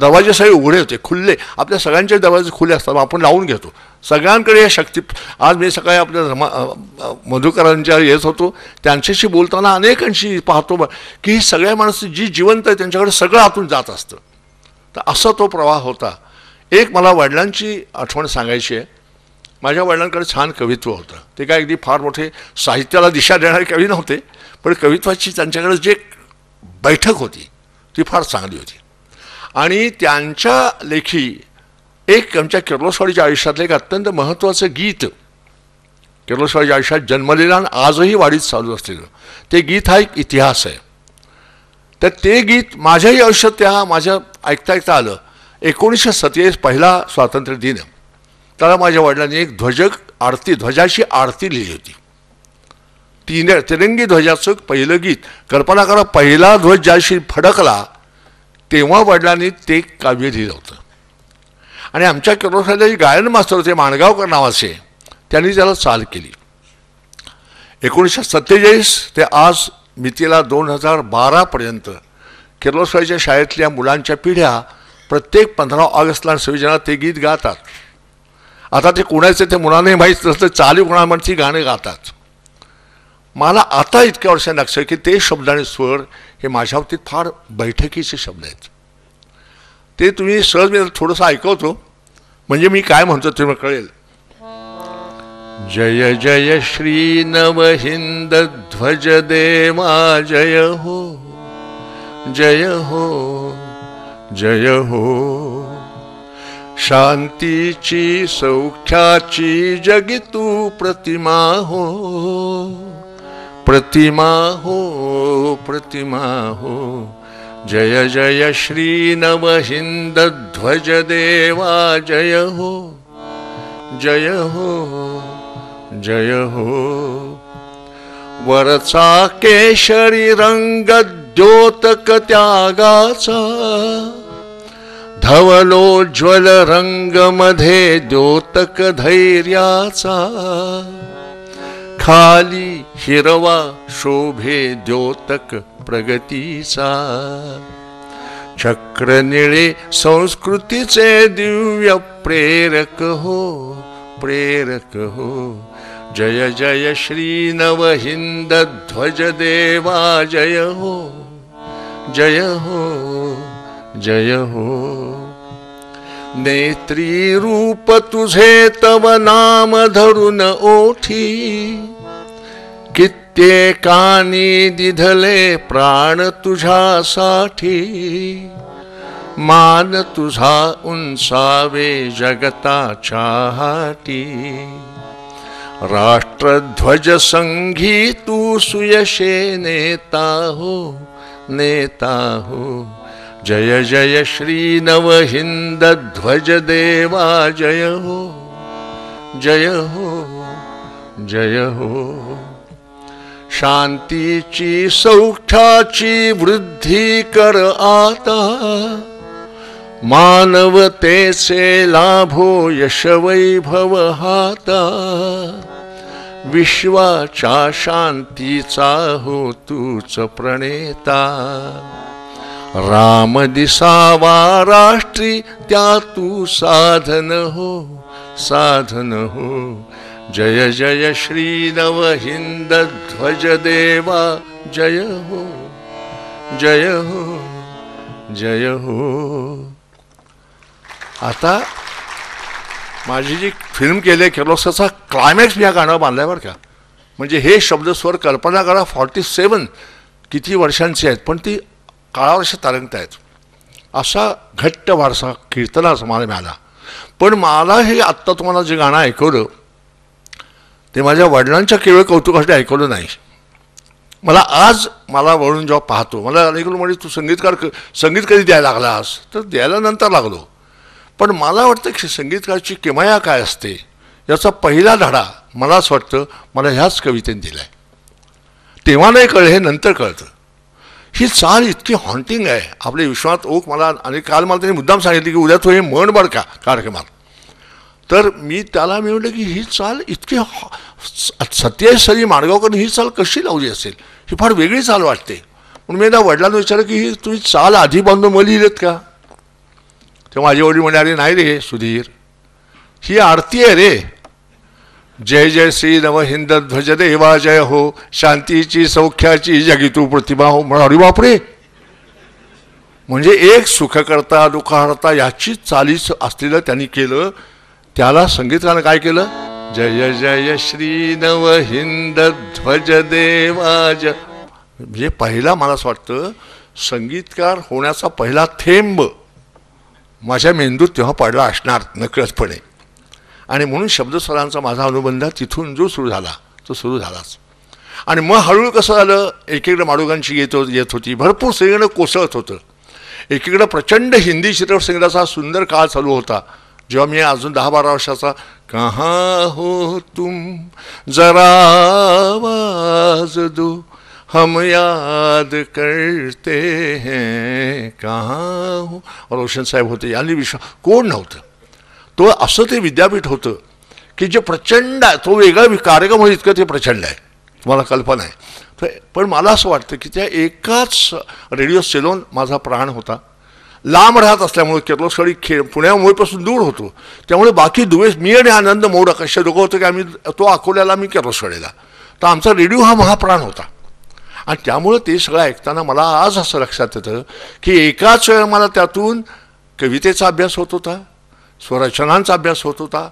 दरवाजे सगळे उघडे होते खुल्ले आपल्या सगळ्यांचे दरवाजे खुले असतात आपण लावून घेतो सगळ्यांकडे या शक्ती आज मी सकाळी आपल्या मधुकरांच्या येत होतो त्यांच्याशी बोलताना अनेकांशी पाहतो की ही सगळ्या माणसं जी जिवंत आहे त्यांच्याकडे सगळं आतून जात असतं तर असा तो प्रवाह होता एक मला वडिलांची आठवण सांगायची आहे माझ्या वडिलांकडे छान कवित्व होतं ते काय अगदी फार मोठे साहित्याला दिशा देणारे कवी नव्हते पण कवित्वाची त्यांच्याकडे जे बैठक होती ती फार चांगली होती आणि त्यांच्या लेखी एक आमच्या किर्लोस्वाडीच्या आयुष्यातलं एक अत्यंत महत्त्वाचं गीत किर्लोस्वाडीच्या आयुष्यात जन्मलेलं आणि आजही वाढीत चालू असलेलं ते गीत हा एक इतिहास आहे तर ते गीत माझ्याही आयुष्यात त्या माझ्या ऐकता ऐकता आलं एकोणीसशे सत्तेचाळीस पहिला स्वातंत्र्य दिन त्याला माझ्या वडिलांनी एक ध्वजक आरती ध्वजाशी आरती लिहिली होती तीन तिरंगी ध्वजाचं पहिलं गीत कल्पना करा पहिला ध्वज ज्याशी फडकला तेव्हा वडिलांनी ते काव्य लिहिलं होतं आणि आमच्या जे गायन मास्तर होते माणगावकर नावाचे त्यांनी त्याला चाल केली एकोणीसशे सत्तेचाळीस ते आज मितीला दोन हजार बारापर्यंत किर्लोस्करच्या शाळेतल्या मुलांच्या पिढ्या प्रत्येक पंधरा ऑगस्टला सविजना ते गीत गातात आता ते कुणाचं ते मुलांनाही माहीत नसतं चालू कोणामध्ये ती गातात मला आता इतक्या वर्षांनी लक्ष की ते शब्द आणि स्वर हे माझ्या बाबतीत फार बैठकीचे शब्द आहेत ते तुम्ही सहज मी थोडंसं ऐकवतो म्हणजे मी काय म्हणतो तुम्हाला कळेल जय जय श्री नवहिंद ध्वज देवा जय हो जय हो जय हो शांतीची सौख्याची जगी तू प्रतिमा हो प्रतिमा हो प्रतिमा हो जय जय श्री ध्वज देवा जय हो जय हो जय हो वरचा केशरी रंग द्योतक त्यागाचा धवलोज्वल रंग मध्ये द्योतक धैर्याचा खाली हिरवा शोभे द्योतक प्रगतीचा चक्रनिळे संस्कृतीचे दिव्य प्रेरक हो प्रेरक हो जय जय श्री नवहिंद ध्वज देवा जय हो जय हो जय हो नेत्री रूप तुझे तव नाम धरून ओठी ते कानी दिधले प्राण तुझा साठी मान तुझा उंचावे जगता हाटी राष्ट्रध्वज संघी तू सुयशे नेता हो नेता हो जय जय श्री नवहिंद ध्वज देवा जय हो जय हो जय हो शांतीची सौठाची वृद्धी कर आता मानवतेचे लाभो यशवैभव हाता विश्वाच्या शांतीचा हो तूच प्रणेता राम दिसावा राष्ट्री त्या तू साधन हो साधन हो जय जय श्री हिंद ध्वज देवा जय हो जय हो जय हो आता माझी जी फिल्म केले केलोसाचा क्लायमॅक्स या गाणं बांधल्यावर का म्हणजे हे शब्दस्वर कल्पना करा फॉर्टी सेवन किती वर्षांची आहेत पण ती काळावर्ष तारंगत आहेत असा घट्ट वारसा कीर्तनाचा मला मिळाला पण मला हे आत्ता तुम्हाला जे गाणं ऐकवलं ते माझ्या वडिलांच्या केवळ कौतुकासाठी ऐकवलं नाही मला आज मला वळून जेव्हा पाहतो मला अनेकून म्हणजे तू संगीतकार संगीत कधी द्यायला लागलास तर द्यायला नंतर लागलो पण मला वाटतं की संगीतकाराची किमाया काय असते याचा पहिला धडा मला असं वाटतं मला ह्याच कवितेने दिला आहे तेव्हा नाही कळलं हे नंतर कळतं ही चाल इतकी हॉन्टिंग आहे आपले विश्वात ओक मला आणि काल मला त्यांनी मुद्दाम सांगितले की उद्या तो हे मन बरं का कार्यक्रमात तर मी त्याला मी म्हटलं की ही चाल इतकी सत्यश सरी ही चाल कशी लावली असेल ही फार वेगळी चाल वाटते म्हणून मी एकदा वडिलांना विचारलं की ही तुम्ही चाल आधी बांधून मग लिहिलेत का तेव्हा माझे वडील म्हणाले नाही रे सुधीर ही आरती आहे रे जय जय श्री नव हिंद ध्वज देवा जय हो शांतीची सौख्याची जगितू प्रतिमा हो म्हणा बापरे म्हणजे एक सुखकर्ता दुखहर्ता याची चालीस असलेलं त्यांनी केलं त्याला संगीतकारानं काय केलं जय जय श्री नव हिंद ध्वज देवाज म्हणजे पहिला मला असं वाटतं संगीतकार होण्याचा पहिला थेंब माझ्या मेंदूत तेव्हा पडला असणार नकळतपणे आणि म्हणून शब्दस्वरांचा माझा अनुबंध तिथून जो सुरू झाला तो सुरू झालाच आणि मग हळूहळू कसं झालं एकीकडे माडुगांची येत येत होती भरपूर सगळीकडे कोसळत होतं एकीकडं प्रचंड हिंदी चित्रपट संगीताचा सुंदर काळ चालू होता जेव्हा मी अजून दहा बारा वर्षाचा कहा हो तुम जरा आवाज दो हम याद करते हैं कहा हो रोशन साहेब होते यांनी विश्वास कोण नव्हतं तो असं ते विद्यापीठ होतं की जे प्रचंड आहे तो वेगळा कार्यक्रम होईल इतकं ते प्रचंड आहे तुम्हाला कल्पना आहे तर पण मला असं वाटतं की त्या एकाच रेडिओ सेलोन माझा प्राण होता लांब राहत असल्यामुळे किर्लोस्कडी खेळ पुण्यामुळेपासून दूर होतो त्यामुळे बाकी दुवेस मी आणि आनंद मोडक असे दोघं होतं की आम्ही तो अकोल्याला मी किर्लोस्कडेला तर आमचा रेडिओ हा महाप्राण होता आणि त्यामुळं ते सगळं ऐकताना मला आज असं लक्षात येतं की एकाच वेळ मला त्यातून कवितेचा अभ्यास होत होता स्वरचनांचा अभ्यास होत होता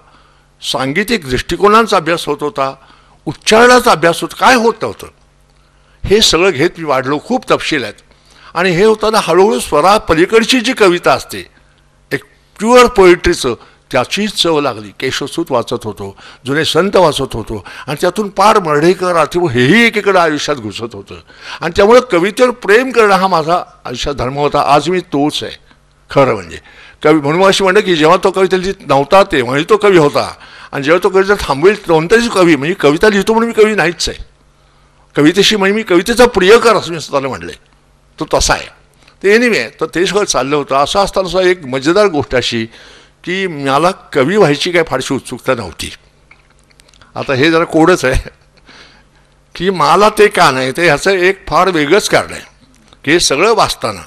सांगीतिक दृष्टिकोनांचा अभ्यास होत होता उच्चारणाचा अभ्यास होत काय होत नव्हतं हे सगळं घेत मी वाढलो खूप तपशील आहेत आणि हे होताना हळूहळू स्वरा पलीकडची जी कविता असते एक प्युअर पोएट्रीचं त्याचीच चव लागली केशवसूत वाचत होतो जुने संत वाचत होतो आणि त्यातून पार मर्ढेकर अथिव हेही एकीकडं आयुष्यात घुसत होतं आणि त्यामुळं कवितेवर प्रेम करणं हा माझा आयुष्यात धर्म होता आज मी तोच आहे खरं म्हणजे कवी म्हणून अशी म्हणलं की जेव्हा तो कविता लिहित नव्हता तेव्हाही तो कवी होता आणि जेव्हा तो कविता थांबवेल कोणताच कवी म्हणजे कविता लिहितो म्हणून मी कवी नाहीच आहे कवितेशी म्हणजे मी कवितेचा प्रियकर असं मी स्वतःला म्हणलं आहे तो तसा आहे ते एनिवे तर ते सगळं चाललं होतं असं असताना एक मजेदार गोष्ट अशी की मला कवी व्हायची काय फारशी उत्सुकता नव्हती आता हे जरा कोडच आहे की मला ते का नाही ते ह्याचं एक फार वेगळंच कारण आहे की हे सगळं वाचताना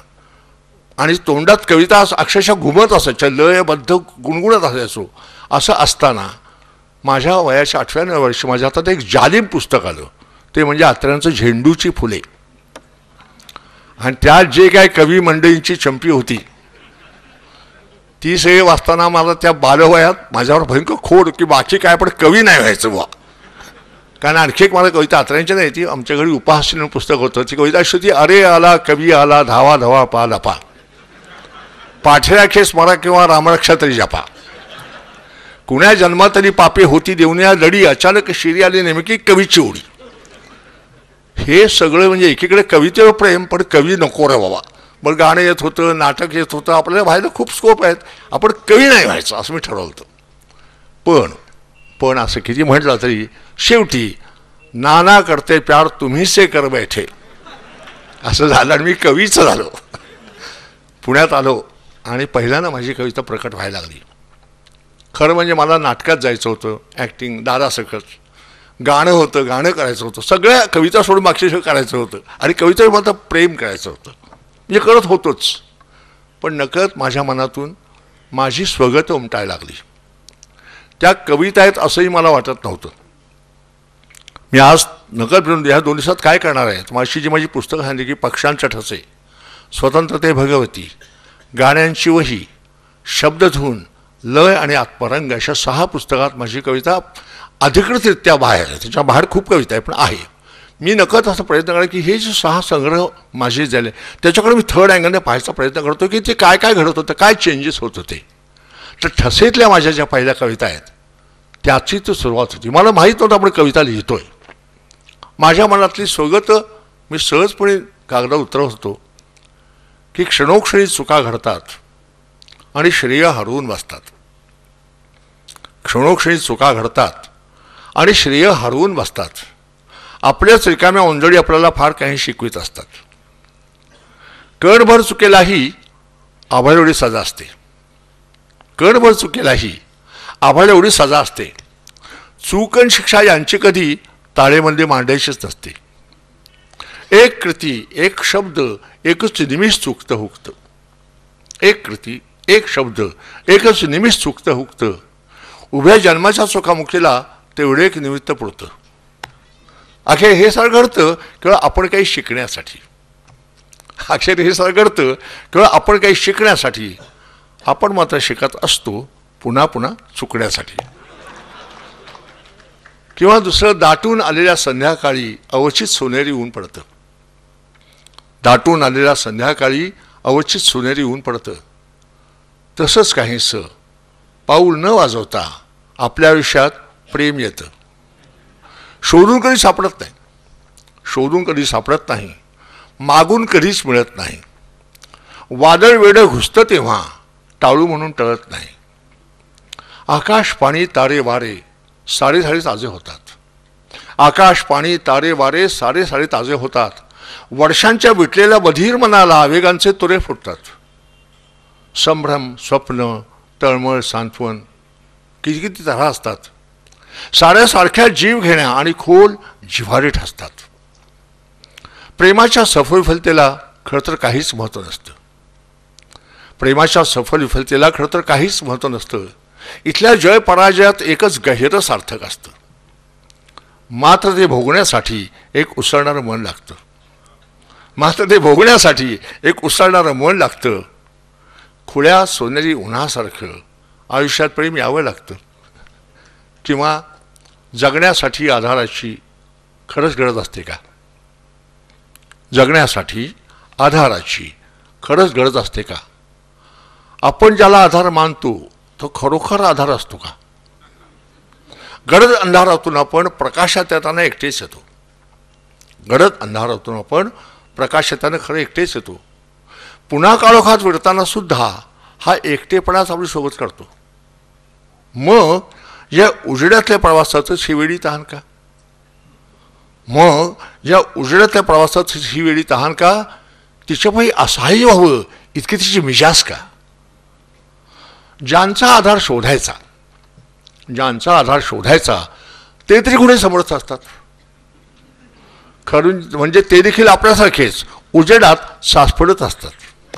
आणि तोंडात कविता अक्षरशः घुमत असायच्या लयबद्ध गुणगुणत असायचो असं असताना माझ्या वयाच्या आठव्या वर्षी माझ्या हातात एक जालिम पुस्तक आलं ते म्हणजे आत्र्यांचं झेंडूची फुले आणि त्यात जे काय कवी मंडळींची चंपी होती ती सगळे वाचताना मला त्या बालवयात माझ्यावर भयंकर खोड की बाकी काय पण कवी नाही व्हायचं बुवा कारण आणखी एक मला कविता आत्र्यांची नाही ती आमच्याकडे उपहास पुस्तक होतं ती कविता श्रुती अरे आला कवी आला धावा धावा पा लपा पाठऱ्या खेस मरा किंवा रामरक्षा तरी जपा कुण्या जन्मातरी पापे होती देऊन या लढी अचानक शिरी आली नेमकी कवीची ओढी हे सगळं म्हणजे एकीकडे कवितेवर प्रेम पण कवी नको रे बाबा मग गाणं येत होतं नाटक येत होतं आपल्याला व्हायला खूप स्कोप आहेत आपण कवी नाही व्हायचं असं मी ठरवलं होतं पण पण असं किती म्हटलं तरी शेवटी नाना करते प्यार तुम्हीसे कर बैठे असं झालं आणि मी कवीचं झालो पुण्यात आलो आणि पहिल्यांदा माझी कविता प्रकट व्हायला लागली खरं म्हणजे मला नाटकात जायचं होतं ॲक्टिंग दादा गाणं होतं गाणं करायचं होतं सगळ्या कविता सोडून मागच्या करायचं होतं आणि कविता मला प्रेम करायचं होतं म्हणजे करत होतोच पण नकळत माझ्या मनातून माझी स्वगत उमटायला लागली त्या कविता आहेत असंही मला वाटत नव्हतं मी आज नकळत भेटून ह्या दोन दिवसात काय करणार आहे माझी जी माझी पुस्तकं सांगितली की पक्षांच्या ठसे स्वतंत्रते भगवती गाण्यांची वही शब्दधून लय आणि आत्मरंग अशा सहा पुस्तकात माझी कविता अधिकृतरित्या बाहेर आहे त्याच्या बाहेर खूप कविता आहे पण आहे मी नकळत असा प्रयत्न करा की हे जे सहा संग्रह माझे झाले त्याच्याकडे मी थर्ड अँगलने पाहायचा प्रयत्न करतो की ते काय काय घडत होतं काय चेंजेस होत होते तर ठसेतल्या माझ्या ज्या पहिल्या कविता आहेत त्याची तर सुरुवात होती मला माहीत नव्हतं आपण कविता लिहितोय माझ्या मनातली स्वगत मी सहजपणे कागदात उतरवत होतो की क्षणोक्षणी चुका घडतात आणि श्रेय हरवून बसतात क्षणोक्षणी चुका घडतात आणि श्रेय हरवून बसतात आपल्याच रिकाम्या ओंजळी आपल्याला फार काही शिकवित असतात कणभर चुकेलाही आभाळ एवढी सजा असते कणभर चुकेलाही आभाळ एवढी सजा असते चूक आणि शिक्षा यांची कधी ताळेमध्ये मांडायचीच नसते एक कृती एक शब्द एकच निमिष चुकतं हुकतं एक कृती एक शब्द एकच निमिष चुकतं हुकतं उभ्या जन्माच्या सुखामुखीला तेवढे एक निमित्त पुरतं अखेर हे सर घडतं केवळ आपण काही शिकण्यासाठी अखेर हे सर घडतं केवळ आपण काही शिकण्यासाठी आपण मात्र शिकत असतो पुन्हा पुन्हा चुकण्यासाठी किंवा दुसरं दाटून आलेल्या संध्याकाळी अवचित सोनेरी ऊन पडतं दाटून आलेल्या संध्याकाळी अवचित सोनेरी ऊन पडतं तसंच काहीसं पाऊल न वाजवता आपल्या आयुष्यात प्रेम येतं शोधून कधी सापडत नाही शोधून कधी सापडत नाही मागून कधीच मिळत नाही वादळ वेड घुसतं तेव्हा टाळू म्हणून टळत नाही आकाश पाणी तारे वारे साडे साडे ताजे होतात आकाश पाणी तारे वारे साडे साडे ताजे होतात वर्षांच्या विटलेल्या बधीर मनाला आवेगांचे तुरे फुटतात संभ्रम स्वप्न तळमळ सांत्वन किती किती तऱ्हा असतात साऱ्यासारख्या जीव घेण्या आणि खोल जिव्हारी ठसतात प्रेमाच्या सफल विफलतेला खरं तर काहीच महत्त्व नसतं प्रेमाच्या सफल विफलतेला खरं तर काहीच महत्त्व नसतं इथल्या जय पराजयात एकच गहिरं सार्थक असतं मात्र ते भोगण्यासाठी एक उसळणारं मन लागतं मात्र ते भोगण्यासाठी एक उसळणारं मन लागतं खुळ्या सोनेरी उन्हासारखं आयुष्यात प्रेम यावं लागतं किंवा जगण्यासाठी आधाराची खरंच गरज असते का जगण्यासाठी आधाराची खरंच गरज असते का आपण ज्याला आधार मानतो तो खरोखर आधार असतो का गडद अंधारातून आपण प्रकाशात येताना एकटेच येतो गडद अंधारातून आपण प्रकाश येताना खरं एकटेच येतो पुन्हा काळोखात विडताना सुद्धा हा एकटेपणाच आपली सोबत करतो मग या उजेडातल्या प्रवासाचं शिवेडी तहान का मग या उजेडातल्या प्रवासाचं शिवेडी तहान का तिच्यापायी असहाय्य व्हावं इतकी तिची मिजास का ज्यांचा आधार शोधायचा ज्यांचा आधार शोधायचा ते तरी गुन्हे समर्थ असतात खरून म्हणजे ते देखील आपल्यासारखेच उजेडात सासपडत असतात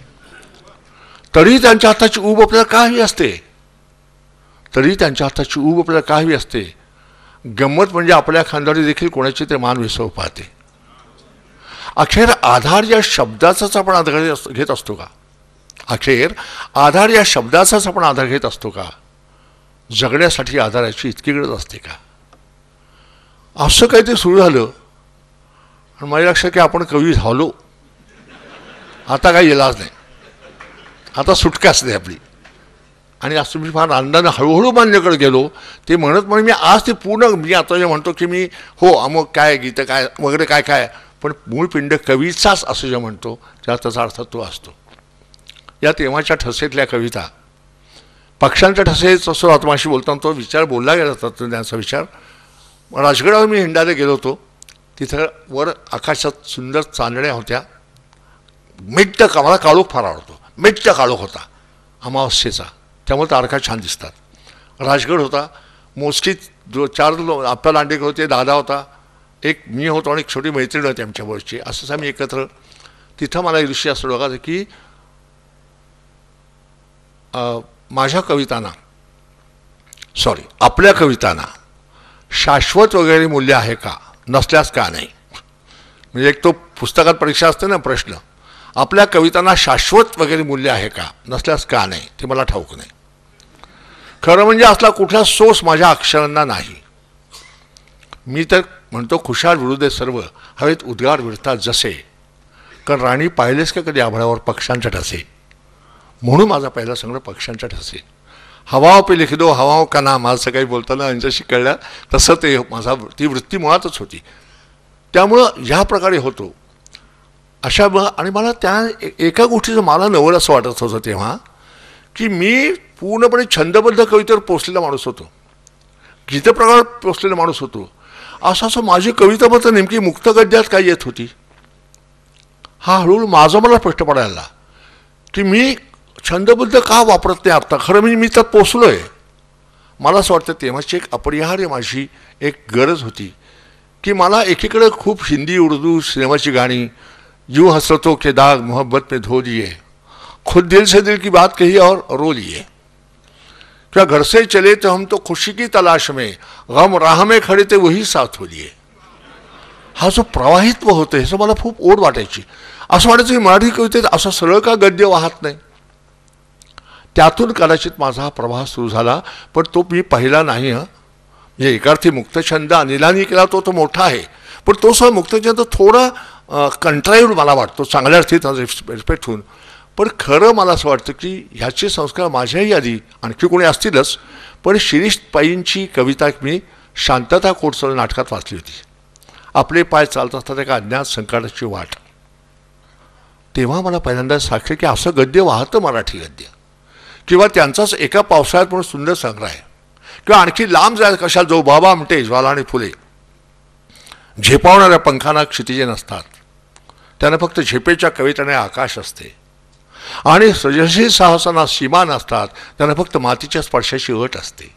तरी त्यांच्या हाताची ऊब आपल्याला काही असते तरी त्यांच्या हाताची ऊब आपल्याला काय असते गंमत म्हणजे आपल्या खांद्यावर देखील कोणाची ते मान विसव पाहते अखेर आधार या शब्दाचाच आपण आधार घेत असतो का अखेर आधार या शब्दाचाच आपण आधार घेत असतो का जगण्यासाठी आधाराची इतकी गरज असते का असं काही ते सुरू झालं आणि माझ्या लक्षात की आपण कवी झालो आता काही इलाज नाही आता सुटकाच नाही आपली आणि असं मी फार आनंदाने हळूहळू मान्यकडे गेलो ते म्हणत म्हणून मी आज ते पूर्ण मी आता जे म्हणतो की मी हो अमुक काय गीतं काय वगैरे काय काय पण मूळ पिंड कवीचाच असं जे म्हणतो त्या त्याचा अर्थ तो असतो या तेव्हाच्या ठसेतल्या कविता पक्षांच्या ठसे असो आत्माशी बोलताना तो विचार बोलला गेला त्यांचा विचार राजगडावर मी हिंडाले गेलो होतो तिथं वर आकाशात सुंदर चांदण्या होत्या मिट्ट का मला काळोख फार आवडतो मिट्ट काळोख होता अमावस्येचा त्यामुळे तारखा छान दिसतात राजगड होता मोजकी दो चार लो आपला लांडेकर होते दादा होता एक मी होतो आणि एक छोटी मैत्रीण होती आमच्यावरची असंच आम्ही एकत्र तिथं मला एक दृश्य असं बघा की माझ्या कवितांना सॉरी आपल्या कवितांना शाश्वत वगैरे मूल्य आहे का नसल्यास का नाही म्हणजे एक तो पुस्तकात परीक्षा असते ना प्रश्न आपल्या कवितांना शाश्वत वगैरे मूल्य आहे का नसल्यास का नाही ते मला ठाऊक नाही खरं म्हणजे असला कुठला सोस माझ्या अक्षरांना नाही मी तर म्हणतो खुशाल विरुद्ध सर्व हवेत उद्गार विरतात जसे कारण राणी पाहिलेस का कधी आभाळावर पक्ष्यांच्या ठसे म्हणून माझा पहिला संग्रह पक्ष्यांच्या ठसे हवाओ पे लिखी दो हवाओ का ना माझं काही बोलताना यांच्याशी कळलं तसं ते माझा ती वृत्ती मुळातच होती त्यामुळं ह्या प्रकारे होतो अशा आणि मला त्या एका गोष्टीचं मला नवल असं वाटत होतं तेव्हा की मी पूर्णपणे छंदबद्ध कवितेवर पोचलेला माणूस होतो गीतप्रकार पोचलेला माणूस होतो असं असं माझी कविता मात्र नेमकी मुक्त गद्यात काय येत होती हा हळूहळू माझा मला स्पष्ट पडायला की मी छंदबद्ध का वापरत नाही आत्ता खरं म्हणजे मी तर पोचलो आहे मला असं वाटतं तेव्हाची एक अपरिहार्य माझी एक गरज होती की मला एकीकडे खूप हिंदी उर्दू सिनेमाची गाणी जीव हसतो के दाग मोहब्बत मे धो दिये खुद दिल से दिल की बात कही और रो लिए क्या घर से चले तो हम तो खुशी की तलाश में गम राह में खडे थे वही साथ हो लिए हा जो प्रवाहित्व होतं असं मला खूप ओढ वाटायची असं वाटायचं की मराठी कवितेत असं सरळ का गद्य वाहत नाही त्यातून कदाचित माझा हा प्रवाह सुरू झाला पण तो मी पाहिला नाही हं म्हणजे एकार्थी मुक्तछंद अनिलानी केला तो तो मोठा आहे पण तो सुद्धा मुक्तछंद थोडा कंट्राईव्ह मला वाटतो चांगल्या अर्थी त्याचा रिस्पेक्ट होऊन पण खरं मला असं वाटतं की ह्याचे संस्कार माझ्याही आधी आणखी कोणी असतीलच पण शिरीष पाईंची कविता मी शांतता कोडसर नाटकात वाचली होती आपले पाय चालत असतात एका अज्ञात संकटाची वाट तेव्हा मला पहिल्यांदा साक्ष की असं गद्य वाहतं मराठी गद्य किंवा त्यांचाच एका पावसाळ्यात म्हणून सुंदर संग्रह आहे किंवा आणखी लांब जाय कशा जो बाबा आमटे ज्वाला आणि फुले झेपावणाऱ्या पंखांना क्षितिजे नसतात त्यांना फक्त झेपेच्या कवितेने आकाश असते आणि सृजनशील साहसांना सीमा नसतात त्यांना फक्त मातीच्या स्पर्शाची अट असते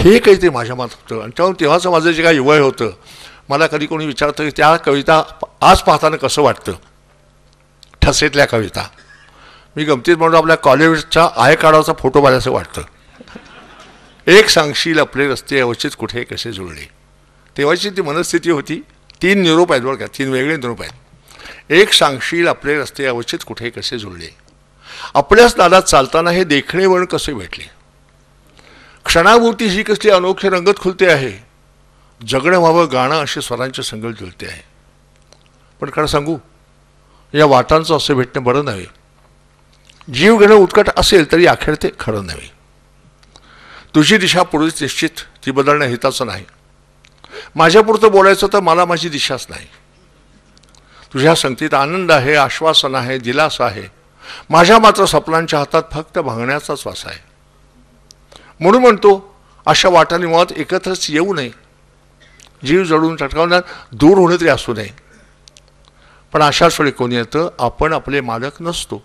हे काहीतरी माझ्या मत होतं आणि त्यामुळे तेव्हाचं माझं जे काही वय होतं मला कधी कोणी विचारतं की त्या कविता आज पाहताना कसं वाटतं ठसेतल्या कविता मी गमतीत म्हणून आपल्या कॉलेजच्या आय कार्डाचा फोटो असं वाटतं एक सांगशील आपले रस्ते अवस्थित कुठे कसे जुळले तेव्हाची ती मनस्थिती होती तीन निरोप आहेत बरं का तीन वेगळे निरोप आहेत एक सांगशील आपले रस्ते अवचित कुठे कसे जुळले आपल्याच नादात चालताना हे देखणे वण कसे भेटले क्षणाभूती ही कसली अनोखी रंगत खुलते आहे जगणं व्हावं गाणं असे स्वरांचे संगत जुळते आहे पण खरं सांगू या वाटांचं असं भेटणं बरं नव्हे जीव घेणं उत्कट असेल तरी अखेर ते खरं नव्हे तुझी दिशा पुढेच निश्चित ती बदलणं हिताचं नाही माझ्यापुरतं बोलायचं तर मला माझी दिशाच नाही तुझ्या संगतीत आनंद आहे आश्वासन आहे दिलासा आहे माझ्या मात्र सपनांच्या हातात फक्त भांगण्याचाच वास आहे म्हणून म्हणतो अशा वाटाने मुळात एकत्रच येऊ नये जीव जडून चटकावण्यात दूर होणे तरी असू नये पण अशाच वेळी कोण येतं आपण आपले मालक नसतो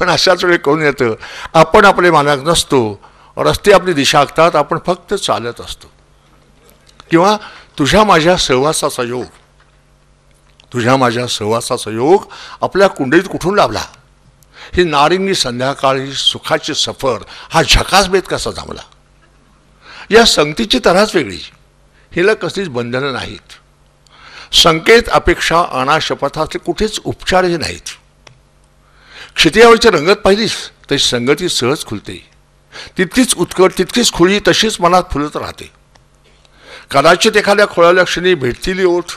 पण अशाच वेळी कोण येतं आपण आपले मालक नसतो रस्ते आपली दिशा आखतात आपण फक्त चालत असतो किंवा तुझ्या माझ्या सहवासाचा योग तुझ्या माझ्या सहवासा योग आपल्या कुंडीत कुठून लाभला ही नारिंगी संध्याकाळी सुखाची सफर हा झकास बेत कसा जमला या संगतीची तऱ्हाच वेगळी हिला कसलीच बंधनं नाहीत संकेत अपेक्षा अनाशपथाचे कुठेच उपचारही नाहीत क्षितियावेळीची रंगत पाहिलीस तशी संगती सहज खुलते तितकीच उत्कट तितकीच खुळी तशीच मनात फुलत राहते कदाचित एखाद्या खोळाल्या क्षणी भेटतील ओठ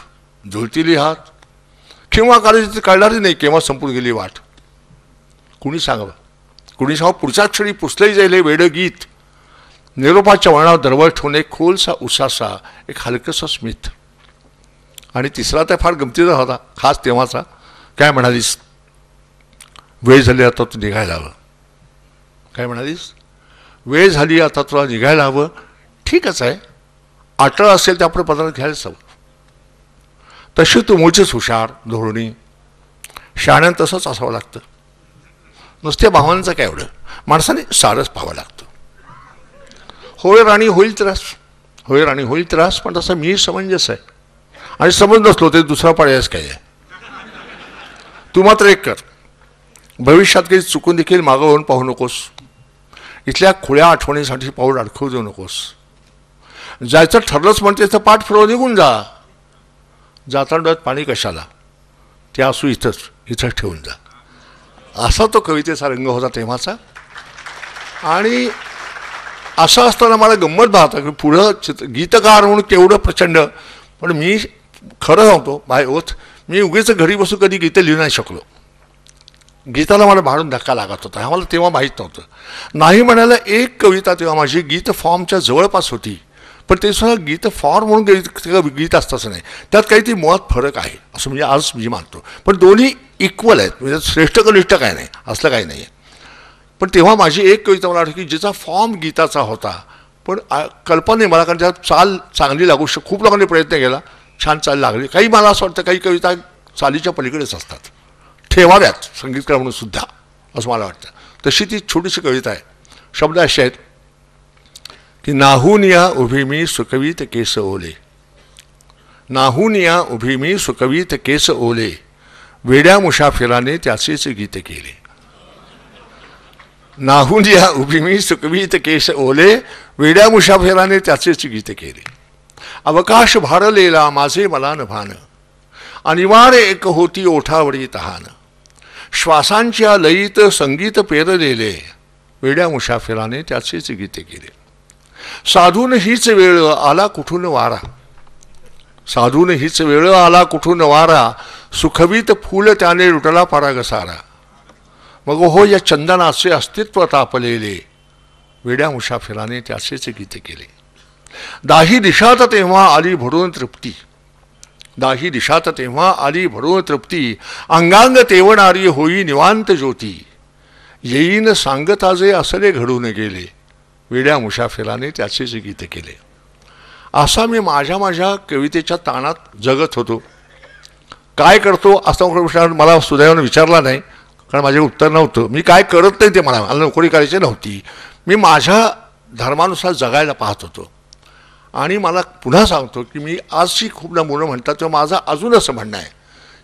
झुळतील हात केव्हा काढायची काढणारच नाही केव्हा संपून गेली वाट कुणी सांगावं कुणी सांगा पुढच्या क्षणी पुसले जाईल हे वेडं गीत निरोपाच्या वळणावर दरवळ ठेवणे खोलसा उसासा एक हलकसा स्मित आणि तिसरा तर फार गमतीचा होता खास तेव्हाचा काय म्हणालीस वेळ झाली आता तू निघायला हवं काय म्हणालीस वेळ झाली आता तुला निघायला हवं ठीकच आहे अटळ असेल आपण पदार्थ घ्यायलाच हवं तशी तू मूळचीच हुशार धोरणी शाण्यान तसंच असावं लागतं नुसत्या भावांचं काय एवढं माणसाने सारच पाहावं लागतं होय राणी होईल त्रास होय राणी होईल त्रास पण तसं मी समंजस आहे आणि समज नसलो ते दुसरा पर्यायच काय आहे तू मात्र एक कर भविष्यात काही चुकून देखील मागं होऊन पाहू नकोस इथल्या खुळ्या आठवणीसाठी पाऊल अडकवू देऊ नकोस जायचं ठरलंच म्हणते तर पाठ फिरवून निघून जा जाताना डोळ्यात पाणी कशाला ते असू इथंच इथंच ठेवून जा असा तो कवितेचा रंग होता तेव्हाचा आणि असं असताना मला गंमत पाहता की पुढं चित गीतकार म्हणून केवढं प्रचंड पण मी खरं सांगतो बाय ओथ मी उगीच घरी बसून कधी गीतं लिहू नाही शकलो गीताला मला भाडून धक्का लागत होता मला तेव्हा माहीत नव्हतं नाही म्हणायला एक कविता तेव्हा माझी गीत फॉर्मच्या जवळपास होती पण ते सुद्धा गीतं फॉर्म म्हणून गीत गीत असतं असं नाही त्यात काही ती मुळात फरक आहे असं म्हणजे आज मी मानतो पण दोन्ही इक्वल आहेत म्हणजे श्रेष्ठ कनिष्ठ काय नाही असलं काही नाही आहे पण तेव्हा माझी एक कविता मला वाटते की जिचा फॉर्म गीताचा होता पण कल्पना मला कारण त्यात चाल चांगली लागू शक खूप लोकांनी प्रयत्न केला छान चाल लागली काही मला असं वाटतं काही कविता चालीच्या पलीकडेच असतात ठेवाव्यात संगीतकार म्हणून सुद्धा असं मला वाटतं तशी ती छोटीशी कविता आहे शब्द असे आहेत की नाहून या उभी मी सुकवीत केस ओले नाहून या उभी मी सुकवीत केस ओले वेड्या मुसाफिराने त्याचेच गीत केले नाहून या उभी मी सुकवीत केस ओले वेड्या मुसाफिराने त्याचेच गीत केले अवकाश भारलेला माझे मला नभान अनिवार्य एक होती ओठावडी तहान श्वासांच्या लयीत संगीत पेरलेले वेड्या मुसाफिराने त्याचेच गीत केले साधून हीच वेळ आला कुठून वारा साधून हीच वेळ आला कुठून वारा सुखवीत फूल त्याने लुटला परागसारा मग हो या चंदनाचे अस्तित्व तापलेले वेड्या मुसाफिराने त्याचेच गीत केले दाही दिशात तेव्हा आली भरून तृप्ती दाही दिशात तेव्हा आली भरून तृप्ती अंगांग तेवणारी होई निवांत ज्योती येईन सांगताजे असले घडून गेले विड्या मुशाफिराने त्याचेच गीत केले असा मी माझ्या माझ्या कवितेच्या ताणात जगत होतो काय करतो असा प्रश्न मला सुदैवानं विचारला नाही कारण माझे उत्तर नव्हतं मी काय करत नाही ते मला मला नोकरी करायची नव्हती मी माझ्या धर्मानुसार जगायला पाहत होतो आणि मला पुन्हा सांगतो की मी आजची खूप मुलं म्हणतात तेव्हा माझं अजून असं म्हणणं आहे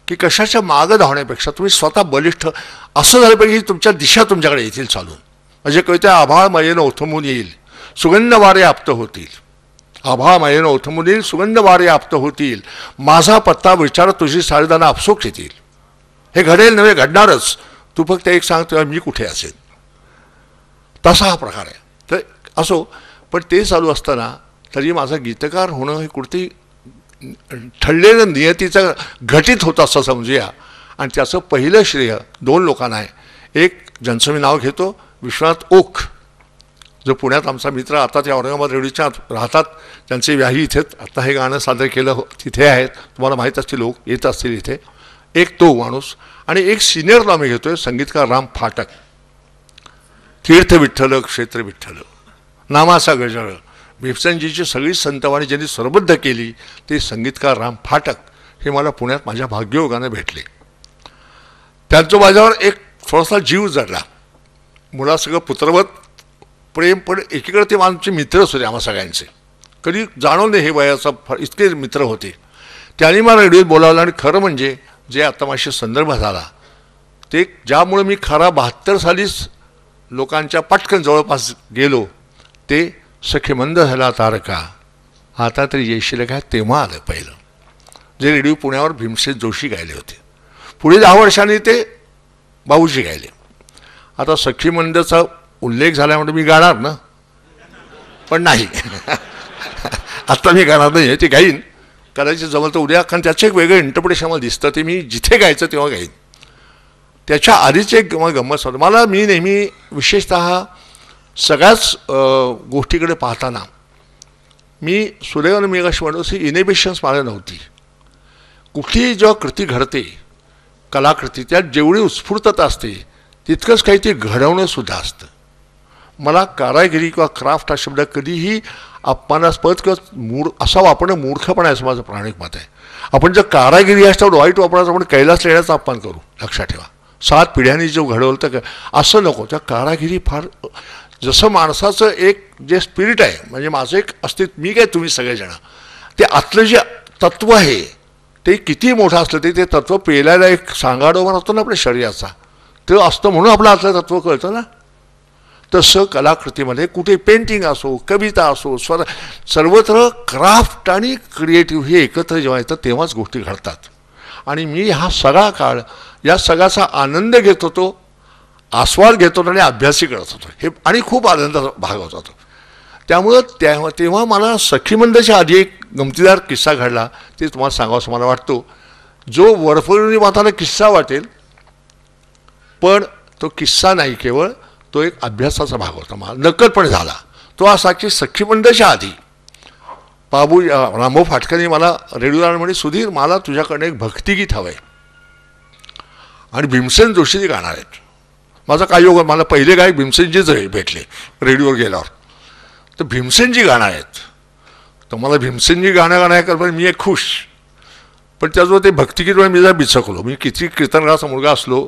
की कशाच्या मागं धावण्यापेक्षा तुम्ही स्वतः बलिष्ठ असं झालं पाहिजे की तुमच्या दिशा तुमच्याकडे येतील चालून म्हणजे आभाळ मयेनं ओथमून येईल सुगंध वारे आप्त होतील मयेनं ओथमून येईल सुगंध वारे आप्त होतील माझा पत्ता विचार तुझी साळेदाना आपसोक येतील हे घडेल नव्हे घडणारच तू फक्त एक सांग सांगतो मी कुठे असेल तसा हा प्रकार आहे तर असो पण ते चालू असताना तरी माझा गीतकार होणं हे कुठेतरी ठरलेलं नियतीचं घटित होत असं समजूया आणि त्याचं पहिलं श्रेय दोन लोकांना आहे एक ज्यांचं मी नाव घेतो विश्वनाथ ओक जो पुण्यात आमचा मित्र आता त्या औरंगाबाद रेडिओच्या राहतात त्यांचे व्याही इथेच आता हे गाणं सादर केलं हो तिथे आहेत तुम्हाला माहीत असतील लोक येत असतील इथे एक तो माणूस आणि एक सिनियरला आम्ही घेतो आहे संगीतकार राम फाटक तीर्थ विठ्ठल क्षेत्र विठ्ठल नामासा गजळ बिपसनजीची सगळी संतवाणी ज्यांनी स्वरबद्ध केली ते संगीतकार राम फाटक हे मला पुण्यात माझ्या भाग्ययोगाने भेटले त्यांचं माझ्यावर एक थोडासा जीव जडला मुला सगळं पुत्रवत प्रेम पण एकीकडे ते आमचे मित्रच होते आम्हा सगळ्यांचे कधी जाणवले हे वयाचा फार इतके मित्र होते त्यांनी मला रेडिओत बोलावलं आणि खरं म्हणजे जे आता माझी संदर्भ झाला ते ज्यामुळे मी खरा बहात्तर सालीच लोकांच्या पटकन जवळपास गेलो ते सखेमंद झाला तारका आता तरी येशील काय तेव्हा आलं पहिलं जे रेडिओ पुण्यावर भीमसेन जोशी गायले होते पुढील दहा वर्षांनी ते बाऊजी गायले आता सखी मंदिरचा उल्लेख झाल्यामुळे मी गाणार ना पण नाही आत्ता मी गाणार नाही ते गाईन करायचं जवळ तर उद्या कारण त्याचं एक वेगळं इंटरप्रिटेशन मला दिसतं ते मी जिथे गायचं तेव्हा गाईन त्याच्या आधीच एक मला गंमत मला मी नेहमी विशेषत सगळ्याच गोष्टीकडे पाहताना मी सुदैवानं मी कशी म्हणतो की इनिबिशन्स मला नव्हती कुठलीही जेव्हा कृती घडते कलाकृती त्यात जेवढी उत्स्फूर्तता असते तितकंच काही ते घडवणंसुद्धा सुद्धा असतं मला कारागिरी किंवा क्राफ्ट हा शब्द कधीही अपमानास्पद किंवा मूर असा वापरणं मूर्खपणा असं माझं प्राणिक मत आहे आपण जर कारागिरी हा वाईट वापरायचं आपण कैलास लेण्याचा अपमान करू लक्षात ठेवा सात पिढ्यांनी जो घडवलं तर असं नको त्या कारागिरी फार जसं माणसाचं एक जे स्पिरिट आहे म्हणजे माझं एक अस्तित्व मी काय तुम्ही सगळेजण ते आतलं जे तत्व आहे ते किती मोठं असलं ते तत्व पेलायला एक सांगाडोवर असतो ना आपल्या शरीराचा ते असतं म्हणून आपलं असं तत्व कळतं ना तसं कलाकृतीमध्ये कुठे पेंटिंग असो कविता असो स्वर सर्वत्र क्राफ्ट आणि क्रिएटिव्ह हे एकत्र जेव्हा येतं तेव्हाच गोष्टी घडतात आणि मी हा सगळा काळ या सगळ्याचा आनंद घेत होतो आस्वाद घेत होतो आणि अभ्यासही करत होतो हे आणि खूप आनंदाचा भाग होत होतो त्यामुळं त्या तेव्हा मला सखीमंदच्या आधी एक गमतीदार किस्सा घडला ते तुम्हाला असं मला वाटतो जो वरफरुणी माताला किस्सा वाटेल पण तो किस्सा नाही केवळ तो एक अभ्यासाचा भाग होता मला नकलपणे झाला तो असा की सख्खी आधी बाबू रामभाऊ फाटकरने मला रेडिओला म्हणजे सुधीर मला तुझ्याकडनं एक भक्तिगीत हवं आहे आणि भीमसेन जोशी गाणार आहेत माझा काय योग मला पहिले गायक भीमसेनजीच भेटले रेडिओवर गेल्यावर तर भीमसेनजी गाणं आहेत तर मला भीमसेनजी गाणं गाणं मी एक खुश पण त्याचबरोबर ते भक्तिगीतमुळे मी जरा बिचकलो मी किती कीर्तनगाचा मुलगा असलो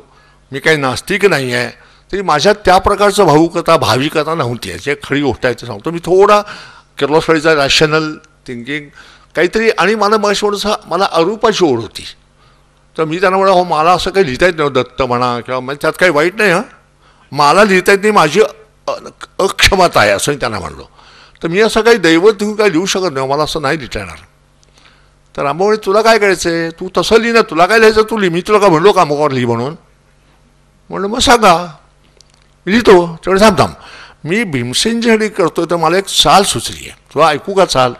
मी काही नास्तिक नाही आहे तरी माझ्यात त्या प्रकारचं भावुकता भाविकता नव्हती आहे जे खरी गोष्ट सांगतो मी थोडा किर्लोस्करीचा रॅशनल थिंकिंग काहीतरी आणि मला मग मला अरूपाची ओढ होती तर मी त्यांना म्हणा हो मला असं काही लिहिता येत नाही हो, दत्त म्हणा किंवा म्हणजे त्यात काही वाईट नाही हां मला लिहिता येत नाही माझी अक्षमता आहे असं त्यांना म्हणलो तर मी असं काही दैवत घेऊन काही लिहू शकत नाही मला असं नाही लिहिता येणार तर आंबोळे तुला काय करायचं आहे तू तसं लिहि ना तुला काय लिहायचं तू लिहि मी तुला का म्हणलो कामोकावर लिही म्हणून म्हणलं मग सांगा मी लिहितो तेवढं सांगता मी भीमसेनजीसाठी करतोय तर मला एक चाल सुचली आहे तुला ऐकू का चाल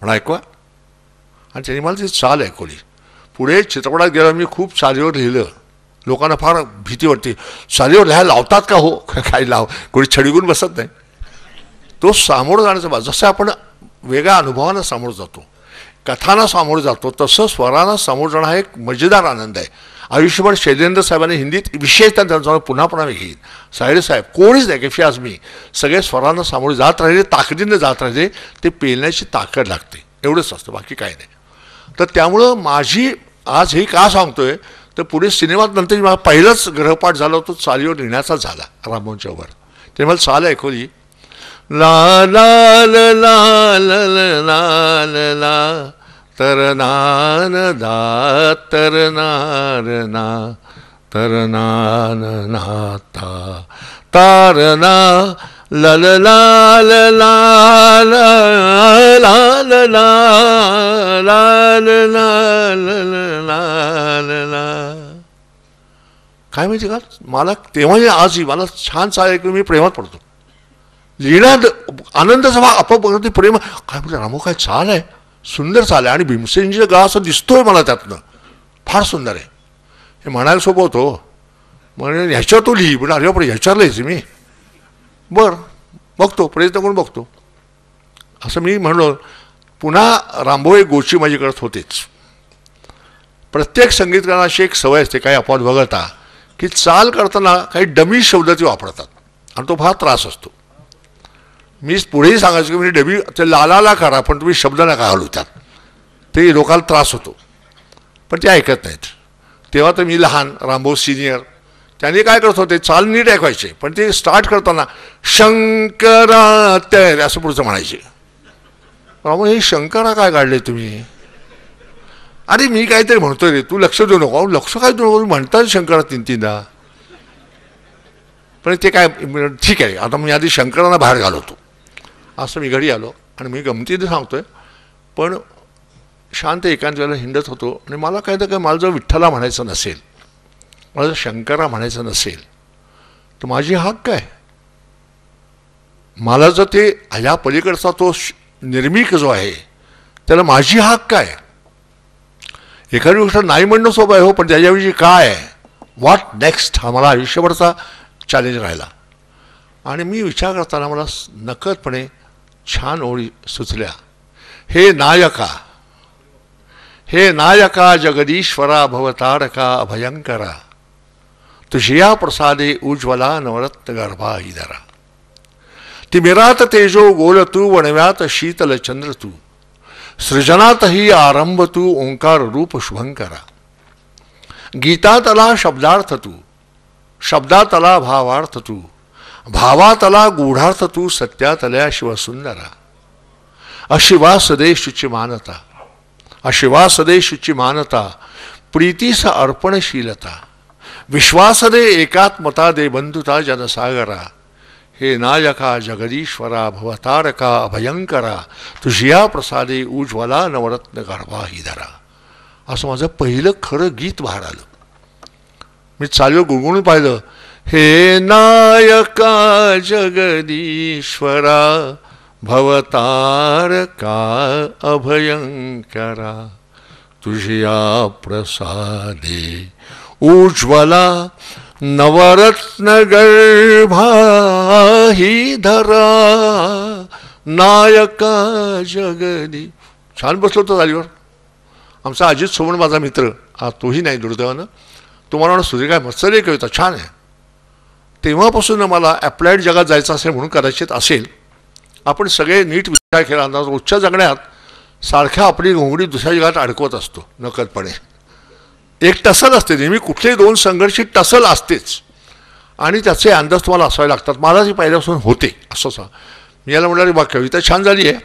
म्हणा ऐकवा आणि त्यांनी मला ती चाल ऐकवली पुढे चित्रपटात गेला मी खूप चालीवर लिहिलं लोकांना फार भीती वाटते चालीवर लिहायला लावतात का हो काय लाव कोणी छडीगून बसत नाही तो सामोरं जाण्याचा जसं आपण वेगळ्या अनुभवानं सामोरं जातो कथांना सामोरं जातो तसं स्वरांना सामोरं जाणं हा एक मजेदार आनंद आहे आयुष्यभर शैलेंद्र साहेबांनी हिंदीत विशेषतः त्यांचा पुन्हा पुन्हा घेईन साहेड साहेब कोणीच नाही कशी आज मी सगळे स्वरांना सामोरे जात राहिले ताकदीनं जात राहिले ते पेलण्याची ताकद लागते एवढंच असतं बाकी काय नाही तर त्यामुळं माझी आज हे का सांगतो आहे तर पुढे सिनेमात नंतर माझा पहिलाच ग्रहपाठ झाला होतो चालीवर लिहिण्याचा झाला रामोनच्या वर ते मला चाल ऐकवली ला ला ला ला ला ला तरनानदा तरनारना तरनाननाता तारना ललला लला लला काय माहिती का मला तेव्हाही आजही मला छान चाय की मी प्रेमात पडतो लिहिण्यात आनंदाचा भाग आपोआप प्रेम काय म्हणजे रामो काय छान आहे सुंदर चाल आहे आणि भीमसेनजी गा असं दिसतोय मला त्यातनं फार सुंदर आहे हे म्हणायला सोपं होतो म्हणजे ह्याच्यावर लिही पण अरे पण ह्याच्यावर मी बर बघतो प्रयत्न करून बघतो असं मी म्हणलो पुन्हा रांबोळे गोची करत होतेच प्रत्येक संगीतकारांना एक सवय असते काही अपवाद वगळता की चाल करताना काही डमी शब्द ते वापरतात आणि तो फार त्रास असतो मीच पुढेही सांगायचं की म्हणजे डेबी ते लालाला करा पण तुम्ही शब्द नका काय ते लोकांना त्रास होतो पण ते ऐकत नाहीत तेव्हा तर मी लहान रामभाऊ सिनियर त्यांनी काय करत होते चाल नीट ऐकवायचे पण ते स्टार्ट करताना शंकरा रे असं पुढचं म्हणायचे रामो हे शंकरा काय काढले तुम्ही अरे मी काहीतरी म्हणतोय रे तू लक्ष देऊ नको लक्ष काय देऊ नको म्हणतात शंकरा तीन तीनदा पण ते काय ठीक आहे आता मी आधी शंकरांना बाहेर घालवतो असं मी घरी आलो आणि मी गमतीने सांगतोय पण शांत एकांत वेळेला हिंडत होतो आणि मला काय तर काय मला जर विठ्ठला म्हणायचं नसेल मला जर शंकरा म्हणायचं नसेल तर माझी हाक काय मला जर ते ह्या पलीकडचा तो निर्मिक जो आहे त्याला माझी हाक काय एखादी गोष्ट नाही म्हणणं सोपं आहे हो पण त्याच्याऐवजी काय व्हॉट नेक्स्ट हा मला आयुष्यभरचा चॅलेंज राहिला आणि मी विचार करताना मला नकळतपणे छान ओळी सुचल्या हे नायका हे नायका जगदीश्वरा भवतारका अभयंकरा तुझिया प्रसादे उज्ज्वला नवरत्न गर्भा इधरा तिमिरात तेजो गोल तू वणव्यात शीतल चंद्र तू सृजनात ही आरंभ तू ओंकार रूप शुभंकरा गीतातला शब्दार्थ तू शब्दातला भावार्थ तू भावातला गूढार्थ तू सत्यातल्या शिवसुंदरा अशिवा सदेशुची मानता अशिवा सदेशुची मानता प्रीतीस अर्पणशीलता विश्वास दे एकात्मता दे बंधुता जनसागरा हे नायका जगदीश्वरा भवतारका अभयंकरा तुझिया प्रसादे उज्ज्वला नवरत्न गर्भा ही धरा असं माझं पहिलं खरं गीत बाहेर आलं मी चालू गुणगुणून पाहिलं हे नायका जगदीश्वरा भवतारका अभयंकरा तुझ्या प्रसादे उज्ज्वला नवरत्न ही धरा नायका जगदी छान बसलो होतो जागेवर आमचा अजित सोमण माझा मित्र हा तोही नाही दुर्दैवानं तुम्हाला सुरे काय मत्सर्य कविता छान आहे तेव्हापासून मला ॲप्लाईड जगात जायचं असेल म्हणून कदाचित असेल आपण सगळे नीट विचार केला अंदाज रोजच्या जगण्यात सारख्या आपली घोंगडी दुसऱ्या जगात अडकवत असतो नकदपणे एक टसल असते नेहमी कुठले दोन संघर्षित टसल असतेच आणि त्याचे अंदाज तुम्हाला असावे लागतात मला ते पहिल्यापासून होते असं सांग मी याला रे बा कविता छान झाली आहे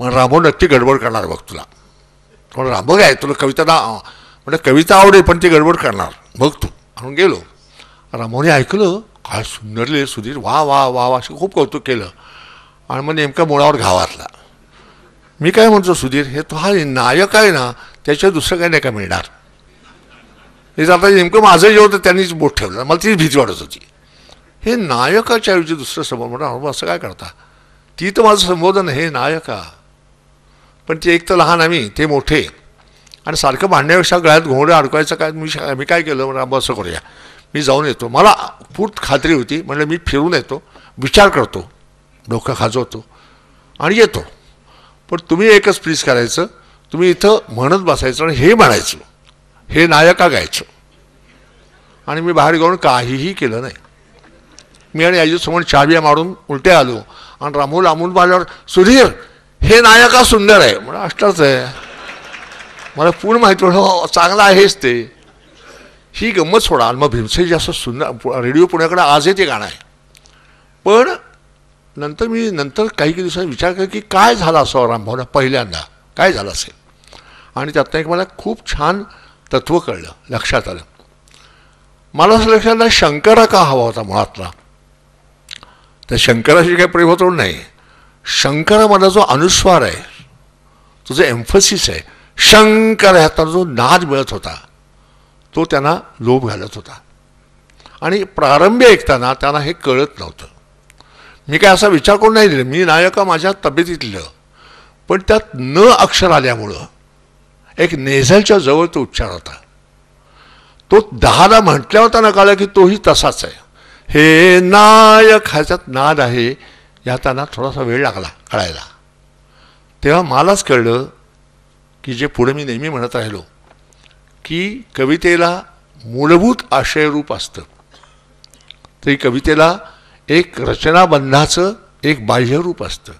मग रामो नक्की गडबड करणार बघ तुला पण काय तुला कविता ना म्हणजे कविता आवडेल पण ती गडबड करणार बघ तू म्हणून गेलो रामोने ऐकलं काय सुंदरले सुधीर वा वा वा वा असं खूप कौतुक केलं आणि मग नेमका मुळावर घावातला मी काय म्हणतो सुधीर हे तो हा नायक आहे ना त्याच्या दुसरं काय नाही का मिळणार हे आता नेमकं माझं जे होतं त्यांनीच बोट ठेवलं मला तीच भीती वाटत होती हे नायकाच्या ऐवजी दुसरं म्हणून अनुभव असं काय करता ती तर माझं संबोधन हे नायका पण ते एक तर लहान आम्ही ते मोठे आणि सारखं भांडण्यापेक्षा गळ्यात घोंगडे अडकवायचं काय मी मी काय केलं म्हणजे असं करूया मी जाऊन येतो मला पूर्त खात्री होती म्हणजे मी फिरून येतो विचार करतो डोकं खाजवतो आणि येतो पण तुम्ही एकच प्लीज करायचं तुम्ही इथं म्हणत बसायचं आणि हे म्हणायचं हे नायका गायचं आणि मी बाहेर गाऊन काहीही केलं नाही मी आणि समोर चाव्या मारून उलट्या आलो आणि रामू आमूल माझ्यावर सुधीर हे नायका सुंदर आहे म्हणजे अष्टाच आहे मला पूर्ण माहिती हो चांगलं आहेच ते ही गंमत सोडा मग भीमसेजी असं सुंदर रेडिओ पुण्याकडे आजही ते गाणं आहे पण नंतर मी नंतर काही काही दिवसांनी विचार केला की काय झालं असं रामभाऊला पहिल्यांदा काय झालं असेल आणि त्यातनं एक मला खूप छान तत्व कळलं लक्षात आलं मला असं लक्षात आलं शंकरा का हवा होता मुळातला तर शंकराशी काही प्रेम होतो नाही शंकरामधला जो अनुस्वार आहे तो जो एम्फसिस आहे शंकर ह्याचा जो नाद मिळत होता तो त्यांना लोभ घालत होता आणि प्रारंभी ऐकताना त्यांना हे कळत नव्हतं मी काय असा विचार करून नाही दिलं मी नायका माझ्या तब्येतीतलं पण त्यात न अक्षर आल्यामुळं एक नेझलच्या जवळ तो उच्चार होता तो दहाला होता ना कळलं की तोही तसाच आहे हे नायक ह्याच्यात नाद आहे या त्यांना थोडासा वेळ लागला कळायला तेव्हा मलाच कळलं की जे पुढे मी नेहमी म्हणत राहिलो की कवितेला मूलभूत आशयरूप असतं तरी कवितेला एक रचनाबंधाचं एक बाह्यरूप असतं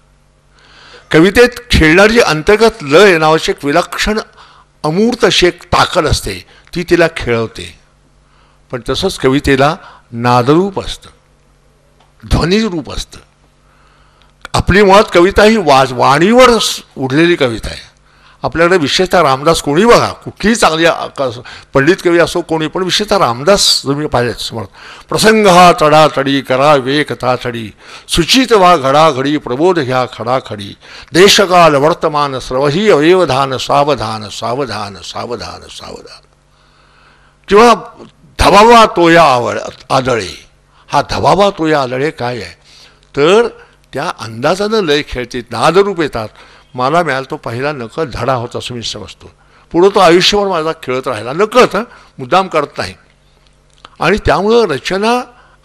कवितेत खेळणारी जी अंतर्गत लय नावाची एक विलक्षण अमूर्त अशी एक ताकद असते ती तिला खेळवते पण तसंच कवितेला नादरूप असतं ध्वनिरूप असतं आपली मुळात कविता ही वाज वाणीवर उडलेली कविता आहे आपल्याकडे विशेषतः रामदास कोणी बघा कुठलीही चांगली पंडित कवी असो कोणी पण विशेषतः रामदास तुम्ही पाहिजे समर्थ प्रसंग हा चढा चढी करा वेकता चढी सुचित वा घडाघडी प्रबोध घ्या खडाखडी देशकाल वर्तमान सर्वही अवयवधान सावधान सावधान सावधान सावधान किंवा धबावा तोया आवळ आदळे हा धबावा तोया आदळे काय आहे तर त्या अंदाजानं लय खेळते नादरूप येतात मला मिळाला तो पहिला नकळ धडा होता असं मी समजतो पुढं तो आयुष्यभर माझा खेळत राहिला नकळत मुद्दाम करत नाही आणि त्यामुळं रचना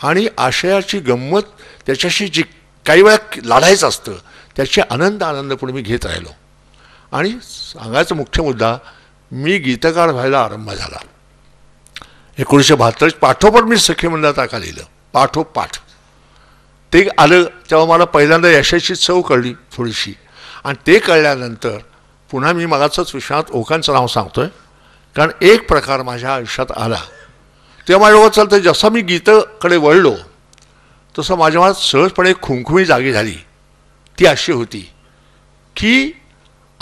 आणि आशयाची गंमत त्याच्याशी जी काही वेळा लढायचं असतं त्याचे आनंद आनंद पुढे मी घेत राहिलो आणि सांगायचा मुख्य मुद्दा मी गीतकार व्हायला आरंभ झाला एकोणीसशे बहात्तर पाठोपाठ मी सखी मंडळात आका लिहिलं पाठोपाठ ते आलं तेव्हा मला पहिल्यांदा यशाची चव कळली थोडीशी आणि ते कळल्यानंतर पुन्हा मी मगाचाच विश्वनाथ ओकांचं नाव सांगतो आहे कारण एक प्रकार माझ्या आयुष्यात आला तेव्हा एवढं चालतं जसं मी गीतकडे वळलो तसं माझ्या मनात सहजपणे खुंखुमी जागी झाली ती अशी होती की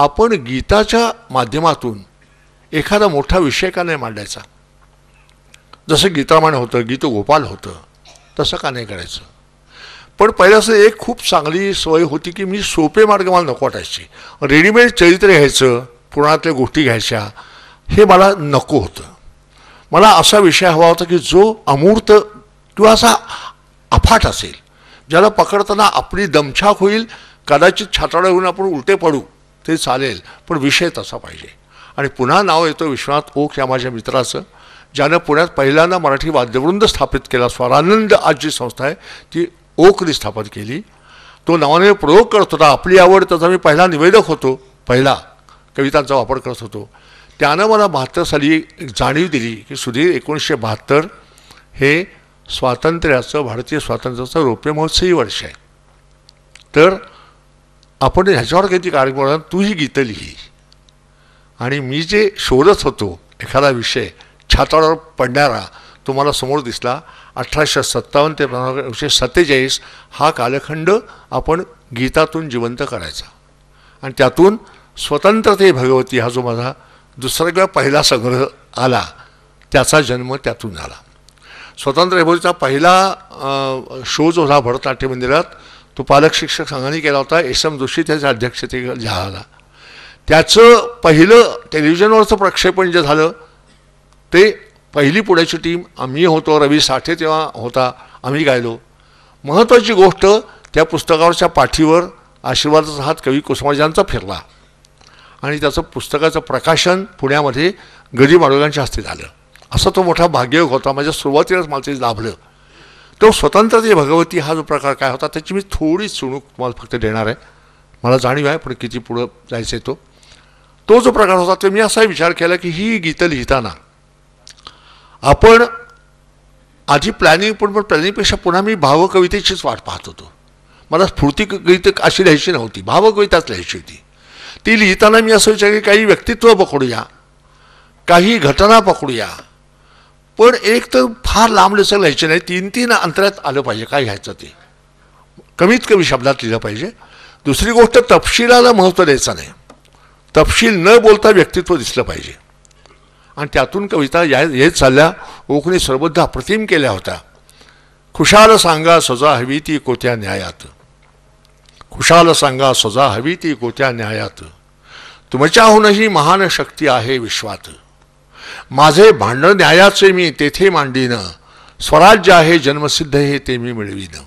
आपण गीताच्या माध्यमातून एखादा मोठा विषय का नाही मांडायचा जसं गीतामाण होतं गोपाल होतं तसं का नाही करायचं पण पहिले असं एक खूप चांगली सवय होती की मी सोपे मार्ग मला नको वाटायचे रेडीमेड चरित्र घ्यायचं पुराणातल्या गोष्टी घ्यायच्या हे मला नको होतं मला असा विषय हवा होता की जो अमूर्त किंवा असा अफाट असेल ज्याला पकडताना आपली दमछाक होईल कदाचित छाताडा येऊन आपण उलटे पडू ते चालेल पण विषय तसा पाहिजे आणि पुन्हा नाव येतं विश्वनाथ ओक या माझ्या मित्राचं ज्यानं पुण्यात पहिल्यांदा मराठी वाद्यवृंद स्थापित केला स्वरानंद आज जी संस्था आहे ती ओकरी स्थापन केली तो नावाने प्रयोग करत होता आपली आवड त्याचा मी पहिला निवेदक होतो पहिला कवितांचा वापर करत होतो त्यानं मला बहात्तर साली एक जाणीव दिली की सुधीर एकोणीसशे बहात्तर हे स्वातंत्र्याचं भारतीय स्वातंत्र्याचं रौप्य महोत्सवी वर्ष आहे तर आपण ह्याच्यावर काहीतरी कार्यक्रम तूही ही गीतं लिही आणि मी जे शोधत होतो एखादा विषय छातावर पडणारा तो मला समोर दिसला अठराशे सत्तावन्न ते एकशे सत्तेचाळीस हा कालखंड आपण गीतातून जिवंत करायचा आणि त्यातून स्वतंत्रते भगवती हा जो माझा दुसरा किंवा पहिला संग्रह आला त्याचा जन्म त्यातून झाला स्वतंत्र भगवतीचा पहिला शो जो होता भरतनाट्य मंदिरात तो पालक शिक्षक संघाने केला होता एस एम जोशी त्याच्या अध्यक्षते झाला त्याचं पहिलं टेलिव्हिजनवरचं प्रक्षेपण जे झालं ते पहिली पुण्याची टीम आम्ही होतो रवी साठे तेव्हा होता आम्ही गायलो महत्त्वाची गोष्ट त्या पुस्तकावरच्या पाठीवर आशीर्वादाचा हात कवी कुसुमाजांचा फिरला आणि त्याचं पुस्तकाचं प्रकाशन पुण्यामध्ये गरीब आरोग्यांच्या हस्ते झालं असा तो मोठा भाग्ययोग होता माझ्या सुरुवातीलाच मला ते लाभलं तो स्वतंत्र ते भगवती हा जो प्रकार काय होता त्याची मी थोडी चुणूक तुम्हाला फक्त देणार आहे मला जाणीव आहे पण किती पुढं जायचं आहे तो तो जो प्रकार होता तो मी असा विचार केला की ही गीतं लिहिताना आपण आधी प्लॅनिंग पण पण प्लॅनिंगपेक्षा पुन्हा मी भावकवितेचीच वाट पाहत होतो मला स्फूर्ती गीत अशी लिहायची नव्हती भावकविताच लिहायची होती ती लिहिताना मी असं विचार की काही व्यक्तित्व पकडूया काही घटना पकडूया पण एक तर फार लांब लसं लिहायचे नाही तीन तीन अंतरात आलं पाहिजे काय घ्यायचं ते कमीत कमी शब्दात लिहिलं पाहिजे दुसरी गोष्ट तपशिलाला महत्त्व द्यायचं नाही तपशील न बोलता व्यक्तित्व दिसलं पाहिजे आणि त्यातून कविता या हेच चालल्या ओकणी सर्वदा अप्रतिम केल्या होत्या खुशाल सांगा सजा हवी ती कोत्या न्यायात खुशाल सांगा सजा हवी ती कोत्या न्यायात तुमच्याहूनही महान शक्ती आहे विश्वात माझे भांडण न्यायाचे मी तेथे मांडीनं स्वराज्य आहे जन्मसिद्ध हे ते मी मिळवीन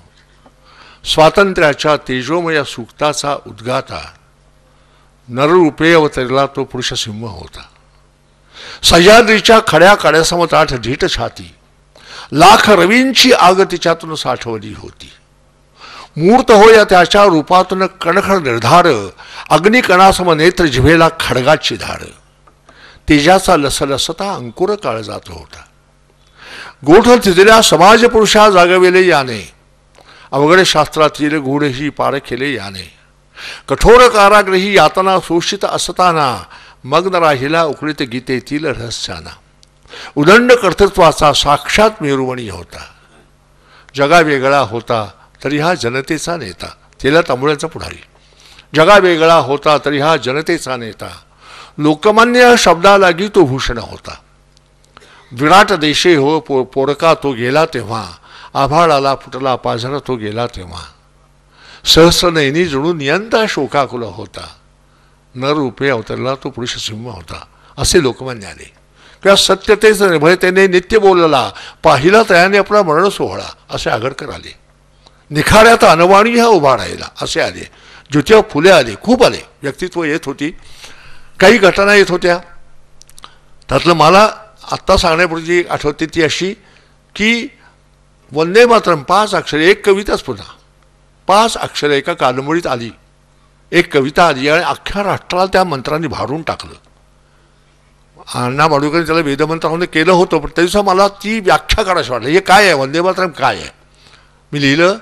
स्वातंत्र्याच्या तेजोमय सुक्ताचा उद्गाता नररूपे अवतरला तो पुरुषसिंह होता सह्याद्रीच्या खड्या काड्यासमोर आठ ढीट छाती लाख रवींची आग तिच्यातून साठवली होती मूर्त हो या त्याच्या रूपातून कणखण निर्धार अग्निकणासम नेत्र जिभेला खडगाची धार तेजाचा लसलसता अंकुर काळ जात होता गोठ तिथल्या पुरुषा जागविले याने अवघड शास्त्रातील गुढही पार केले याने कठोर कारागृही यातना शोषित असताना मग्न राहिला उकळीत गीतेतील रहस्याना उदंड कर्तृत्वाचा साक्षात मेरुवणी होता जगावेगळा होता तरी हा जनतेचा नेता तिला तांबुळ्याचा पुढारी जगावेगळा होता तरी हा जनतेचा नेता लोकमान्य शब्दालागी तो भूषण होता विराट देशे हो पो पोरका तो गेला तेव्हा आभाळाला फुटला पाझर तो गेला तेव्हा सहस्रनयनी जुळून नियंता शोकाकुल होता रूपे अवतरला तो पुरुष सिंह होता असे लोकमान्य आले किंवा सत्यतेच म्हणजे त्याने नित्य बोलला पाहिला त्याने आपला मरण सोहळा असे आगडकर आले निखाऱ्यात अनवाणी हा उभा राहिला असे आले ज्योतिबा फुले आले खूप आले व्यक्तित्व येत होती काही घटना येत होत्या त्यातलं मला आत्ता सांगण्यापूर्वी आठवते ती अशी की वंदे मातरम पाच अक्षरे एक कविताच पुन्हा पाच अक्षरे एका कादंबरीत आली एक कविता आली आणि अख्ख्या राष्ट्राला त्या मंत्रांनी भारून टाकलं अण्णा माडुकरांनी त्याला वेदमंत्रामध्ये केलं होतं पण तरीसुद्धा मला ती व्याख्या करायची वाटलं हे काय आहे वंदे मातरम काय आहे मी लिहिलं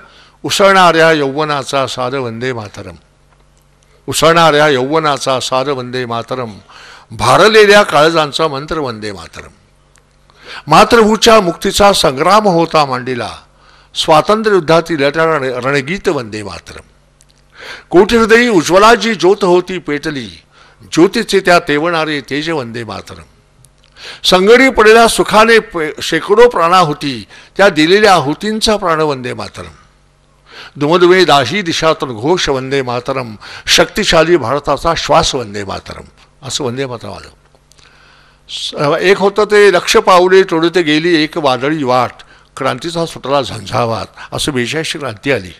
उसळणाऱ्या यौवनाचा सार वंदे मातरम उसळणाऱ्या यौवनाचा सार वंदे मातरम भारलेल्या काळजांचा मंत्र वंदे मातरम मातृभूच्या मुक्तीचा संग्राम होता मांडीला स्वातंत्र्य युद्धातील रणगीत वंदे मातरम कोटी हृदय उज्ज्वलाची ज्योत होती पेटली ज्योतीचे त्या तेवणारे तेज वंदे मातरम संगडी पडलेल्या सुखाने शेकडो प्राणा होती त्या दिलेल्या आहुतींचा प्राण वंदे मातरम दुमदुवे दाही दिशातून घोष वंदे मातरम शक्तिशाली भारताचा श्वास वंदे मातरम असं वंदे मातरम आलं एक होतं ते लक्ष पावले तोडते गेली एक वादळी वाट क्रांतीचा सुटला झंझावात असं बेचाळीसची क्रांती आली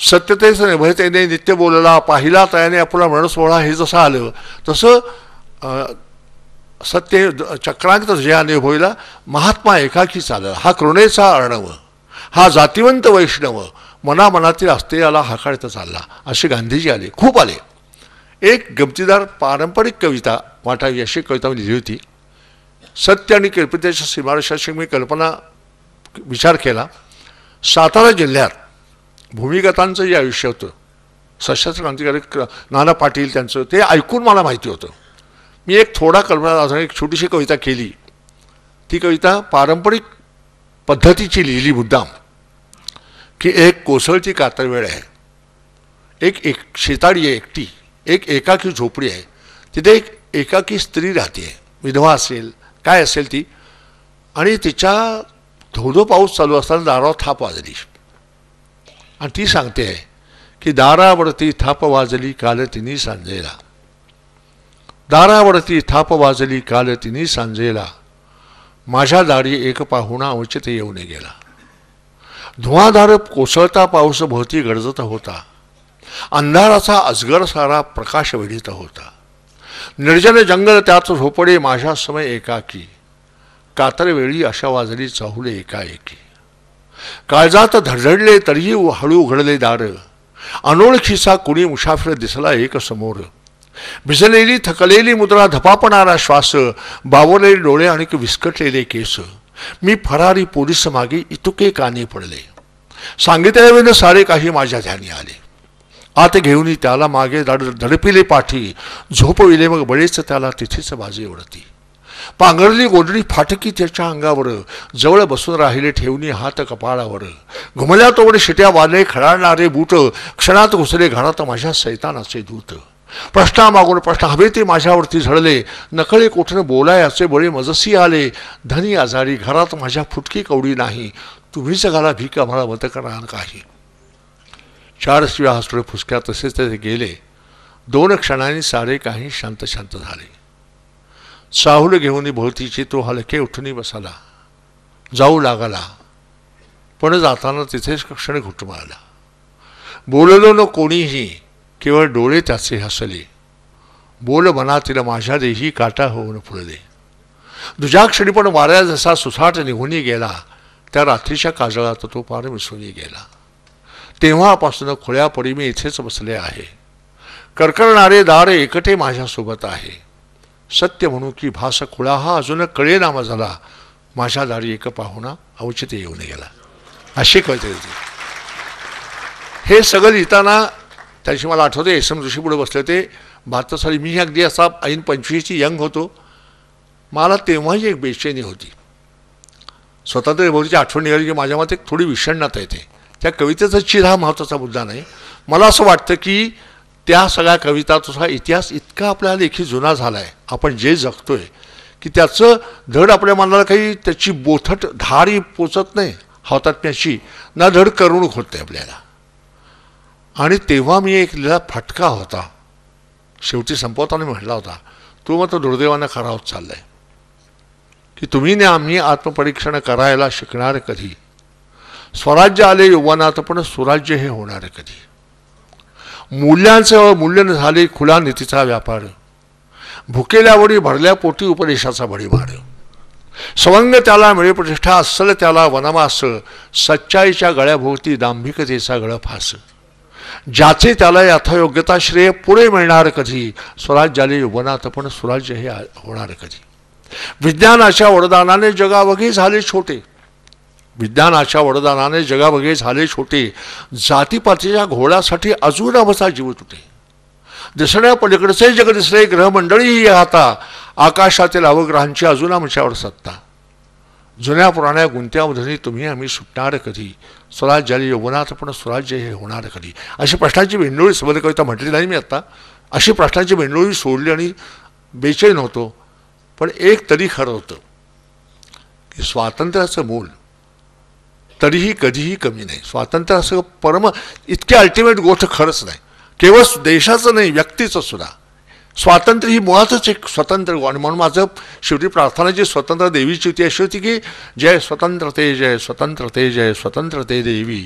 सत्यतेच निभयतेने म्हणजे नित्य बोलला पाहिला तयाने आपला सोहळा हे जसं आलं तसं सत्य चक्रांत जे होईला महात्मा एकाकी चालला हा कृणेचा अर्णव हा जातिवंत वैष्णव मनामनातील आस्तेयाला हाकाळता चालला असे गांधीजी आले खूप आले एक गमतीदार पारंपरिक कविता वाटावी अशी कविता मी लिहिली होती सत्य आणि कल्पितेच्या सीमारेषाची मी कल्पना विचार केला सातारा जिल्ह्यात भूमिगतांचं जे आयुष्य होतं सशस्त्र क्रांतिकारी नाना पाटील त्यांचं ते ऐकून मला माहिती होतं मी एक थोडा कल्पना एक छोटीशी कविता केली ती कविता पारंपरिक पद्धतीची लिहिली मुद्दाम की एक कोसळती कातरवेळ आहे एक एक शेताडी आहे एकटी एक एकाकी झोपडी आहे तिथे एक एकाकी स्त्री राहते विधवा असेल काय असेल ती आणि तिच्या धोधो पाऊस चालू असताना दारावर थाप वाजली आणि ती सांगते की दारावरती थाप वाजली काल तिने सांजेला दारावरती थाप वाजली काल तिने सांजेला माझ्या दारी एक पाहुणा उचित येऊन गेला धुवाधार कोसळता पाऊस भोवती गरजत होता अंधाराचा अजगर सारा प्रकाश वेढीत होता निर्जन जंगल त्यात झोपडे माझ्या समय एकाकी कातरवेळी अशा वाजली चाहुले एकाएकी काळजात धडधडले तरीही हळू उघडले दार अनोळखीचा कुणी मुसाफिर दिसला एक समोर भिजलेली थकलेली मुद्रा धपापणारा श्वास बावरलेले डोळे आणि विस्कटलेले केस मी फरारी पोलीस मागे इतुके काने पडले सांगितल्यावेळेनं सारे काही माझ्या ध्यानी आले आत घेऊन त्याला मागे दडपिले पाठी झोपविले मग बळेच त्याला तिथेच बाजी ओढती पांघरली गोधडी फाटकी त्याच्या अंगावर जवळ बसून राहिले ठेवणी हात कपाळावर घुमल्या तोवडे शिट्या वाले खळाळणारे बूट क्षणात घुसले घरात माझ्या सैतानाचे दूत प्रश्नामागून प्रश्न हवे ते माझ्यावरती झळले नकळे कुठनं असे बळे मजसी आले धनी आजारी घरात माझ्या फुटकी कवडी नाही तुम्हीच घाला भीक आम्हाला मत करणार काही चार शिव्या हसडे फुसक्या तसेच ते गेले दोन क्षणांनी सारे काही शांत शांत झाले साहुल घेऊन भोवतीची तो हलके उठून बसाला जाऊ लागला पण जाताना तिथेच क्षण घुटमाळला बोललो न कोणीही केवळ डोळे त्याचे हसले बोल मनातील माझ्या देही काटा होऊन फुलले दुजा क्षणी पण वाऱ्या जसा सुसाट निघून गेला त्या रात्रीच्या काजळात तो पार मिसळून गेला तेव्हापासून खोळ्या पडी मी इथेच बसले आहे करकरणारे दार एकटे माझ्यासोबत आहे सत्य म्हणू की भास कुळा हा अजून कळेनामा झाला माझ्या दारी एक पाहुणा औचित्य येऊन गेला अशी कळते हे सगळं लिहिताना त्याशी मला आठवते एस एम जोशी पुढे बसले होते भारतासाठी मी अगदी असा ऐन पंचवीसची यंग होतो मला तेव्हाही एक बेचैनी होती स्वतंत्र भोवतीची आठवण निघाली की माझ्या मते थोडी विषण्णता येते त्या कवितेचा चिर हा महत्त्वाचा मुद्दा नाही मला असं वाटतं की त्या सगळ्या कविताचा इतिहास इतका आपल्या लेखी जुना झाला आहे आपण जे जगतोय की त्याचं धड आपल्या मनाला काही त्याची बोथट धारी पोचत नाही हौतात्म्याची ना धड करून होते आपल्याला आणि तेव्हा मी एक लिहिला फटका होता शेवटी संपवताना म्हटला होता तो मात्र दुर्दैवानं खरा होत चाललाय की तुम्ही ने आम्ही आत्मपरीक्षण करायला शिकणार कधी स्वराज्य आले युवानात पण स्वराज्य हे होणार कधी मूल्यांसह मूल्यन झाले खुला नीतीचा व्यापार भुकेल्या वडी भरल्या पोटी उपदेशाचा मार स्वंग त्याला प्रतिष्ठा अस्सल त्याला वनमास सच्चाईच्या गळ्याभोवती दांभिकतेचा फास ज्याचे त्याला यथायोग्यता श्रेय पुरे मिळणार कधी स्वराज्याले वनात पण स्वराज्य हे होणार कधी विज्ञानाच्या वरदानाने जगावघी झाले छोटे विज्ञानाच्या वरदानाने जगाभगे झाले छोटे जातीपातीच्या घोळ्यासाठी अजून अवस्था जीवत होते दिसण्या पलीकडचे जग दिसले ग्रहमंडळीही आता आकाशातील अवग्रहांची अजून आमच्यावर सत्ता जुन्या पुराण्या गुंत्यामधूनही तुम्ही आम्ही सुटणार कधी स्वराज्य आली यवनात पण स्वराज्य हे होणार कधी अशी प्रश्नांची भेंडोळी सबल कविता म्हटली नाही मी आत्ता अशी प्रश्नांची भेंडोळी सोडली आणि बेचैन होतो पण एक तरी खरं होतं की स्वातंत्र्याचं मूल तरीही कधीही कमी नाही स्वातंत्र्य असं परम इतकी अल्टिमेट गोष्ट खरंच नाही केवळ देशाचं नाही व्यक्तीचं सुद्धा स्वातंत्र्य ही मुळातच एक स्वतंत्र आणि म्हणून माझं शेवटी प्रार्थना जी स्वतंत्र देवीची होती अशी होती की जय स्वतंत्रते जय स्वतंत्रते जय स्वतंत्रते देवी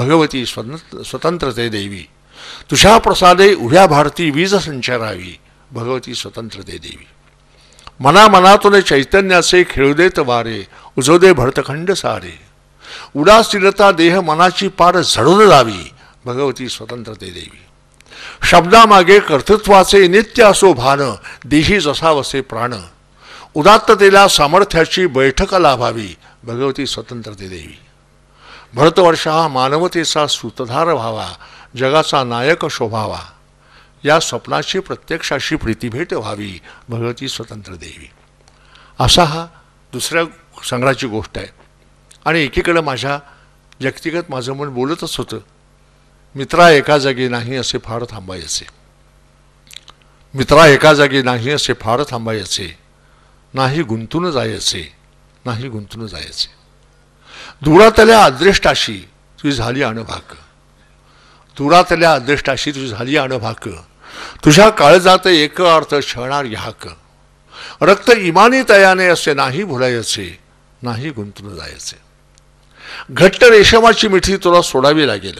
भगवती स्वतंत्र स्वतंत्रते देवी तुषा प्रसादे उभ्या भारती वीज संचारावी भगवती स्वतंत्रते देवी मना मनातून चैतन्याचे खेळू देत वारे उजवदे भरतखंड सारे उदासीनता देह मनाची पार झडून जावी भगवती स्वतंत्रते देवी शब्दामागे कर्तृत्वाचे नित्य असो भान देही जसावसे प्राण उदात्ततेला सामर्थ्याची बैठक लाभावी भगवती स्वतंत्रते देवी भरतवर्ष हा मानवतेचा सुतधार व्हावा जगाचा नायक शोभावा या स्वप्नाची प्रत्यक्षाशी प्रीतीभेट व्हावी भगवती स्वतंत्र देवी असा हा दुसऱ्या संग्रहाची गोष्ट आहे आणि एकीकडं माझ्या व्यक्तिगत माझं मन बोलतच होतं मित्रा एका जागी नाही असे फार थांबायचे मित्रा एका जागी नाही असे फार थांबायचे नाही गुंतून जायचे नाही गुंतून जायचे दुरातल्या अदृष्टाशी तुझी झाली अणभाक दुरातल्या अदृष्टाशी तुझी झाली अणभाक तुझ्या काळजात एक अर्थ छळणार याक रक्त इमानी तयाने असे नाही भुलायचे नाही गुंतून जायचे घट्ट रेशमाची मिठी तुला सोडावी लागेल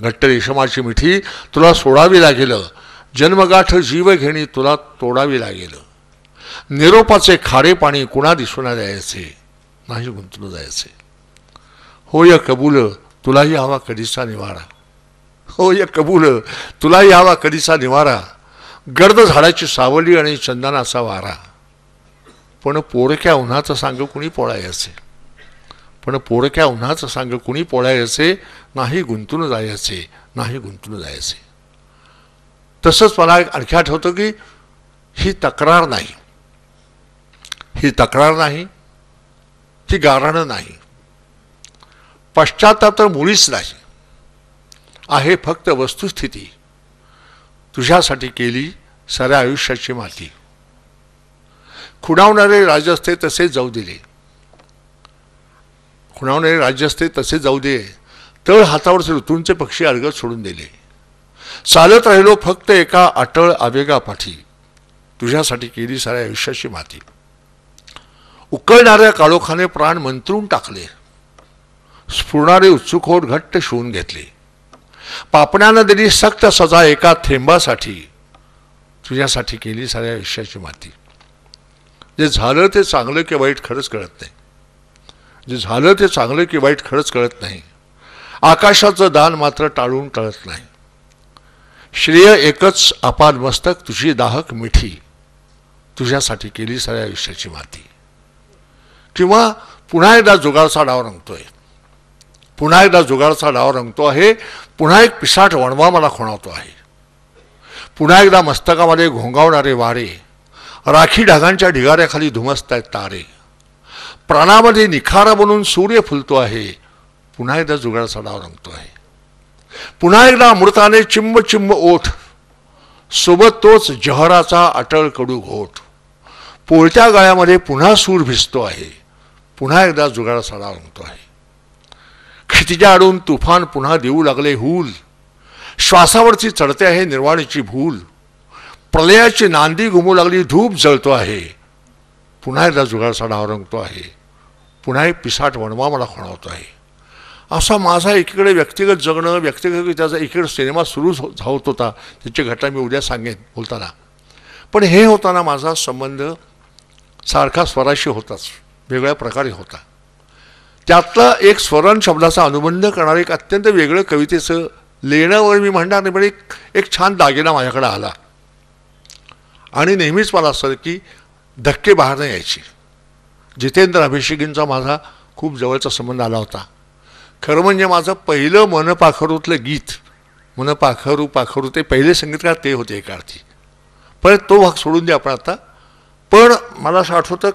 घट्ट रेशमाची मिठी तुला सोडावी लागेल जन्मगाठ जीव घेणी तुला तोडावी लागेल निरोपाचे खारे पाणी कुणा दिसून द्यायचे नाही गुंतून जायचे होय कबूल तुलाही हवा कधीचा निवारा हो या कबूल तुलाही हवा कधीचा निवारा गर्द झाडाची सावली आणि चंदनाचा वारा पण पोरक्या उन्हाचं सांग कुणी पोळायचे पण पोरक्या उन्हाचं सांग कुणी पोळायचे नाही गुंतून जायचे नाही गुंतून जायचे तसंच मला एक आणखी आठवतं की ही तक्रार नाही ही तक्रार नाही ती गारण नाही पश्चाताप तर मुळीच नाही आहे फक्त वस्तुस्थिती तुझ्यासाठी केली सऱ्या आयुष्याची माती खुणावणारे राजस्थे तसे जाऊ दिले कुणावर राज्य असते तसे जाऊ दे तळ हातावरचे ऋतूंचे पक्षी अर्गत सोडून दिले चालत राहिलो फक्त एका अटळ आवेगापाठी तुझ्यासाठी केली साऱ्या आयुष्याची माती उकळणाऱ्या काळोखाने प्राण मंत्रून टाकले स्फुरणारे उत्सुकोट घट्ट शिवून घेतले पापण्यानं दिली सक्त सजा एका थेंबासाठी तुझ्यासाठी केली साऱ्या आयुष्याची माती जे झालं ते चांगलं की वाईट खरंच कळत नाही जे झालं ते चांगलं की वाईट खरंच कळत नाही आकाशाचं दान मात्र टाळून कळत नाही श्रेय एकच अपान मस्तक तुझी दाहक मिठी तुझ्यासाठी केली सगळ्या आयुष्याची माती किंवा पुन्हा एकदा जुगारचा डाव रंगतोय पुन्हा एकदा जुगारचा डाव रंगतो आहे पुन्हा एक पिसाट वणवा मला खुणावतो आहे पुन्हा एकदा मस्तकामध्ये घोंगावणारे वारे राखी ढागांच्या ढिगाऱ्याखाली आहेत तारे प्राणामध्ये निखारा बनून सूर्य फुलतो आहे पुन्हा एकदा जुगाडाचा डाव रंगतो आहे पुन्हा एकदा अमृताने चिंब चिंब ओठ सोबत तोच जहराचा अटळ कडू घोट पोळत्या गाळ्यामध्ये पुन्हा सूर भिजतो आहे पुन्हा एकदा जुगाडाचा डाव रंगतो आहे क्षितिजा अडून तुफान पुन्हा देऊ लागले हूल श्वासावरची चढते आहे निर्वाणीची भूल प्रलयाची नांदी घुमू लागली धूप जळतो आहे पुन्हा एकदा जुगाळ डाव रंगतो आहे पुन्हाही पिसाट वणवा मला होत आहे असा माझा एकीकडे व्यक्तिगत जगणं व्यक्तिगत त्याचा एकीकडे सिनेमा सुरू होत होता त्याची घटना मी उद्या सांगेन बोलताना पण हे होताना माझा संबंध सारखा स्वराशी होताच वेगळ्या प्रकारे होता त्यातला एक स्वरण शब्दाचा अनुबंध करणारं एक अत्यंत वेगळं कवितेचं लिहिण्यावर मी म्हणणार नाही पण एक एक छान दागिना माझ्याकडे आला आणि नेहमीच मला असं की धक्के बाहेर नाही यायची जितेंद्र अभिषेकींचा माझा खूप जवळचा संबंध आला होता खरं म्हणजे माझं पहिलं मनपाखरूतलं गीत मनपाखरू पाखरू पाखरू ते पहिले संगीतकार ते होते एका अर्थी परत तो भाग सोडून द्या आपण आता पण मला असं आठवतं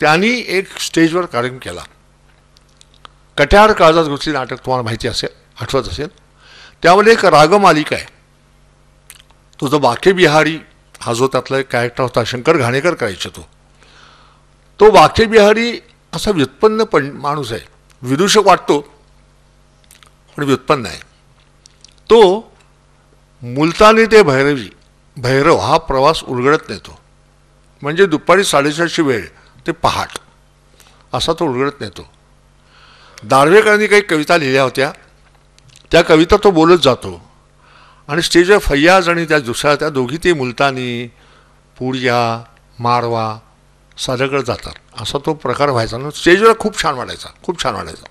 त्यांनी एक स्टेजवर कार्यक्रम केला कट्यार काळजात घुसली नाटक तुम्हाला माहिती असेल आठवत असेल त्यामध्ये एक रागमालिका आहे तो जो बाकेबिहारी हा जो त्यातला एक कॅरेक्टर होता शंकर घाणेकर करायचा तो तो वाक्यबिहारी असा व्युत्पन्न पण माणूस आहे विदूषक वाटतो पण व्युत्पन्न आहे तो मुलतानी ते भैरवी भैरव हा प्रवास उलगडत नेतो म्हणजे दुपारी साडेसातची वेळ ते पहाट असा तो उलगडत नेतो दारवेकरांनी काही कविता लिहिल्या होत्या त्या कविता तो बोलत जातो आणि स्टेजवर फैयाज आणि त्या दुसऱ्या त्या दोघी ते मुलतानी पुडिया मारवा साऱ्याकडे जातात असा तो प्रकार व्हायचा ना स्टेजवर खूप छान वाटायचा खूप छान वाटायचा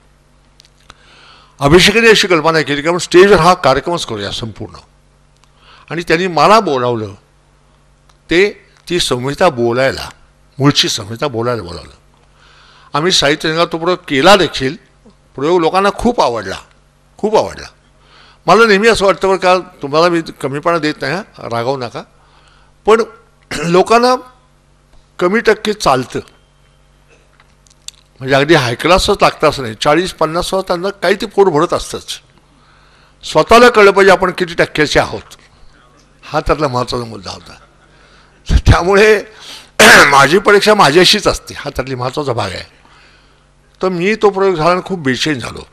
अभिषेकाने अशी कल्पना केली की आपण स्टेजवर हा कार्यक्रमच करूया संपूर्ण आणि त्यांनी मला बोलावलं ते ती संहिता बोलायला मूळची संहिता बोलायला बोलावलं आम्ही साहित्य तो प्रयोग केला देखील प्रयोग लोकांना खूप आवडला खूप आवडला मला नेहमी असं वाटतं का तुम्हाला मी कमीपणा देत नाही रागावू नका पण लोकांना कमी टक्के चालतं म्हणजे अगदी क्लासच लागतं असं नाही चाळीस पन्नास त्यांना काही ते पोट भरत असतंच स्वतःला कळलं पाहिजे आपण किती टक्क्याचे आहोत हा त्यातला महत्त्वाचा मुद्दा होता त्यामुळे माझी परीक्षा माझ्याशीच असते हा त्यातली महत्त्वाचा भाग आहे तर मी तो प्रयोग झाला खूप बेचैन झालो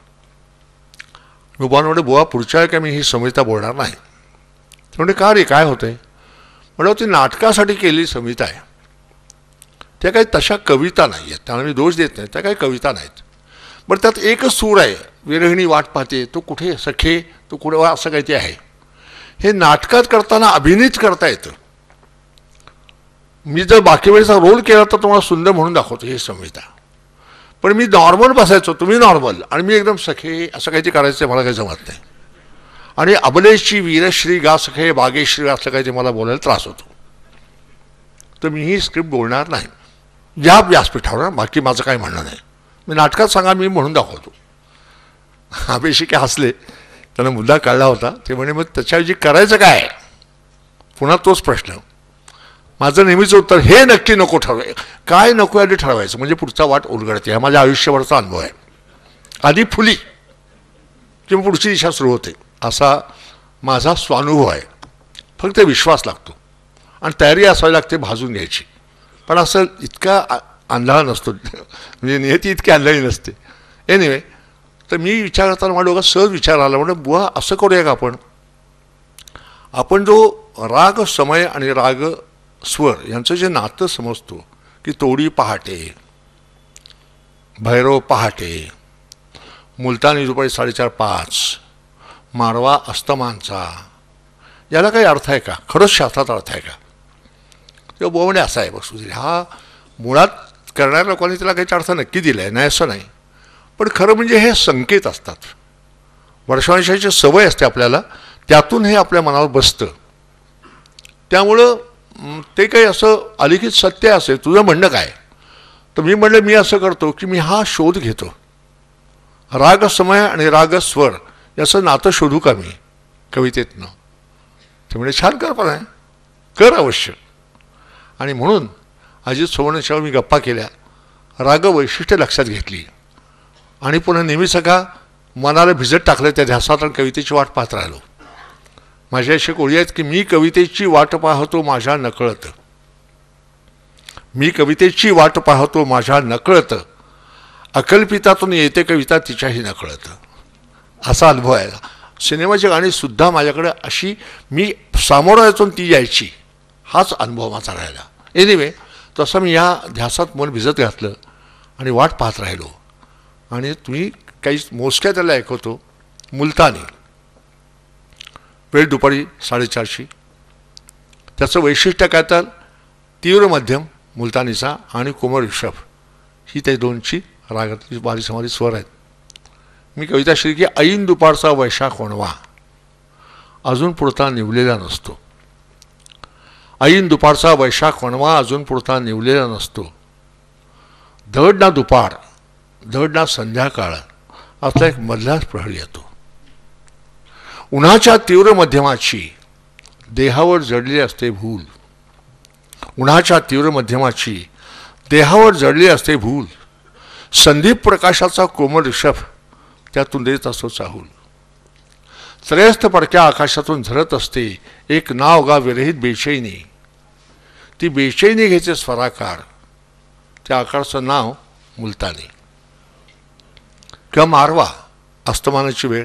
रुबानवडे बुवा पुढच्या का मी ही संहिता बोलणार नाही म्हणजे का रे काय होते म्हणजे ती नाटकासाठी केली संहिता आहे त्या काही तशा कविता नाही आहेत त्यामुळे मी दोष देत नाही त्या काही कविता नाहीत बरं त्यात एकच सूर आहे विरहिणी वाट पाहते तो कुठे सखे तो कुठे असं काही ते आहे हे नाटकात करताना अभिनीत करता येतं मी जर बाकी वेळेचा रोल केला तर तुम्हाला सुंदर म्हणून दाखवतो हे संहिता पण मी नॉर्मल बसायचो तुम्ही नॉर्मल आणि मी एकदम सखे असं काही ते करायचं मला काही जमत नाही आणि अबलेशची वीरश्री गा सखे बागेश्री असं काही ते मला बोलायला त्रास होतो तर मी ही स्क्रिप्ट बोलणार नाही ज्या व्यासपीठावर बाकी माझं काही म्हणणं नाही मी नाटकात सांगा मी म्हणून दाखवतो अभिषेक हसले त्यानं मुद्दा कळला होता ते म्हणे मग त्याच्याऐवजी करायचं काय पुन्हा तोच प्रश्न माझं नेहमीचं उत्तर हे नक्की नको ठरवाय काय नको आधी ठरवायचं म्हणजे पुढचा वाट उलगडते हा माझ्या आयुष्यभरचा अनुभव आहे आधी फुली किंवा पुढची दिशा सुरू होते असा माझा स्वानुभव आहे फक्त विश्वास लागतो आणि तयारी असावी लागते भाजून घ्यायची पण असं इतका आंधळा नसतो म्हणजे नियती इतकी अंधळी नसते एनिवे तर मी विचार करताना माझ्या डोक्यात सहज विचार आला म्हणजे बुवा असं करूया का आपण आपण जो राग समय आणि राग स्वर यांचं जे नातं समजतो की तोडी पहाटे भैरव पहाटे मुलतानी दुपारी साडेचार पाच मारवा अस्तमानचा याला काही अर्थ आहे का खरंच शास्त्रात अर्थ आहे का किंवा बोवणे असा आहे सुधीर हा मुळात करणाऱ्या लोकांनी त्याला काही अर्थ नक्की दिला आहे नाही असं नाही पण खरं म्हणजे हे संकेत असतात वर्षांशाची सवय असते आपल्याला त्यातून हे आपल्या मनावर बसतं त्यामुळं ते काही असं अलिखित सत्य असेल तुझं म्हणणं काय तर मी म्हणलं मी असं करतो की मी हा शोध घेतो राग समय आणि राग स्वर याचं नातं शोधू का मी कवितेतनं ते म्हणजे छान कर पण आहे कर अवश्य आणि म्हणून अजित सोबणेशिवाय मी गप्पा केल्या राग वैशिष्ट्य लक्षात घेतली आणि पुन्हा नेहमी सगळा मनाला भिजत टाकलं त्या ध्यासात आणि कवितेची वाट पाहत राहिलो माझ्या अशी कोळी आहेत की मी कवितेची वाट पाहतो माझ्या नकळत मी कवितेची वाट पाहतो माझ्या नकळत अकल्पितातून येते कविता तिच्याही नकळत असा अनुभव आहे सिनेमाची गाणी सुद्धा माझ्याकडं अशी मी सामोरं ती यायची हाच अनुभव माझा राहिला एनिवे तसं मी या ध्यासात मन भिजत घातलं आणि वाट पाहत राहिलो आणि तुम्ही काही मोजक्या त्याला ऐकवतो मुलतानी वेळ दुपारी साडेचारशी त्याचं वैशिष्ट्य काय तर तीव्र मध्यम मुलतानीचा आणि कुमार ऋषभ ही ते दोनची रागातली बारी समारी स्वर आहेत मी कविता श्री की ऐन दुपारचा वैशाख वणवा अजून पुरता निवलेला नसतो ऐन दुपारचा वैशाख वणवा अजून पुरता निवलेला नसतो धड ना दुपार धड ना संध्याकाळ असा एक मधलाच प्रहर येतो उन्हाच्या तीव्र मध्यमाची देहावर जडली असते भूल उन्हाच्या तीव्र मध्यमाची देहावर जडली असते भूल संदीप प्रकाशाचा कोमल ऋषभ त्यातून देत असतो चाहूल त्रयस्थ पडक्या आकाशातून झरत असते एक नावगा विरहित बेचैनी ती बेचैनी घ्यायचे स्वराकार त्या आकाराचं नाव मुलतानी किंवा मारवा अस्तमानाची वेळ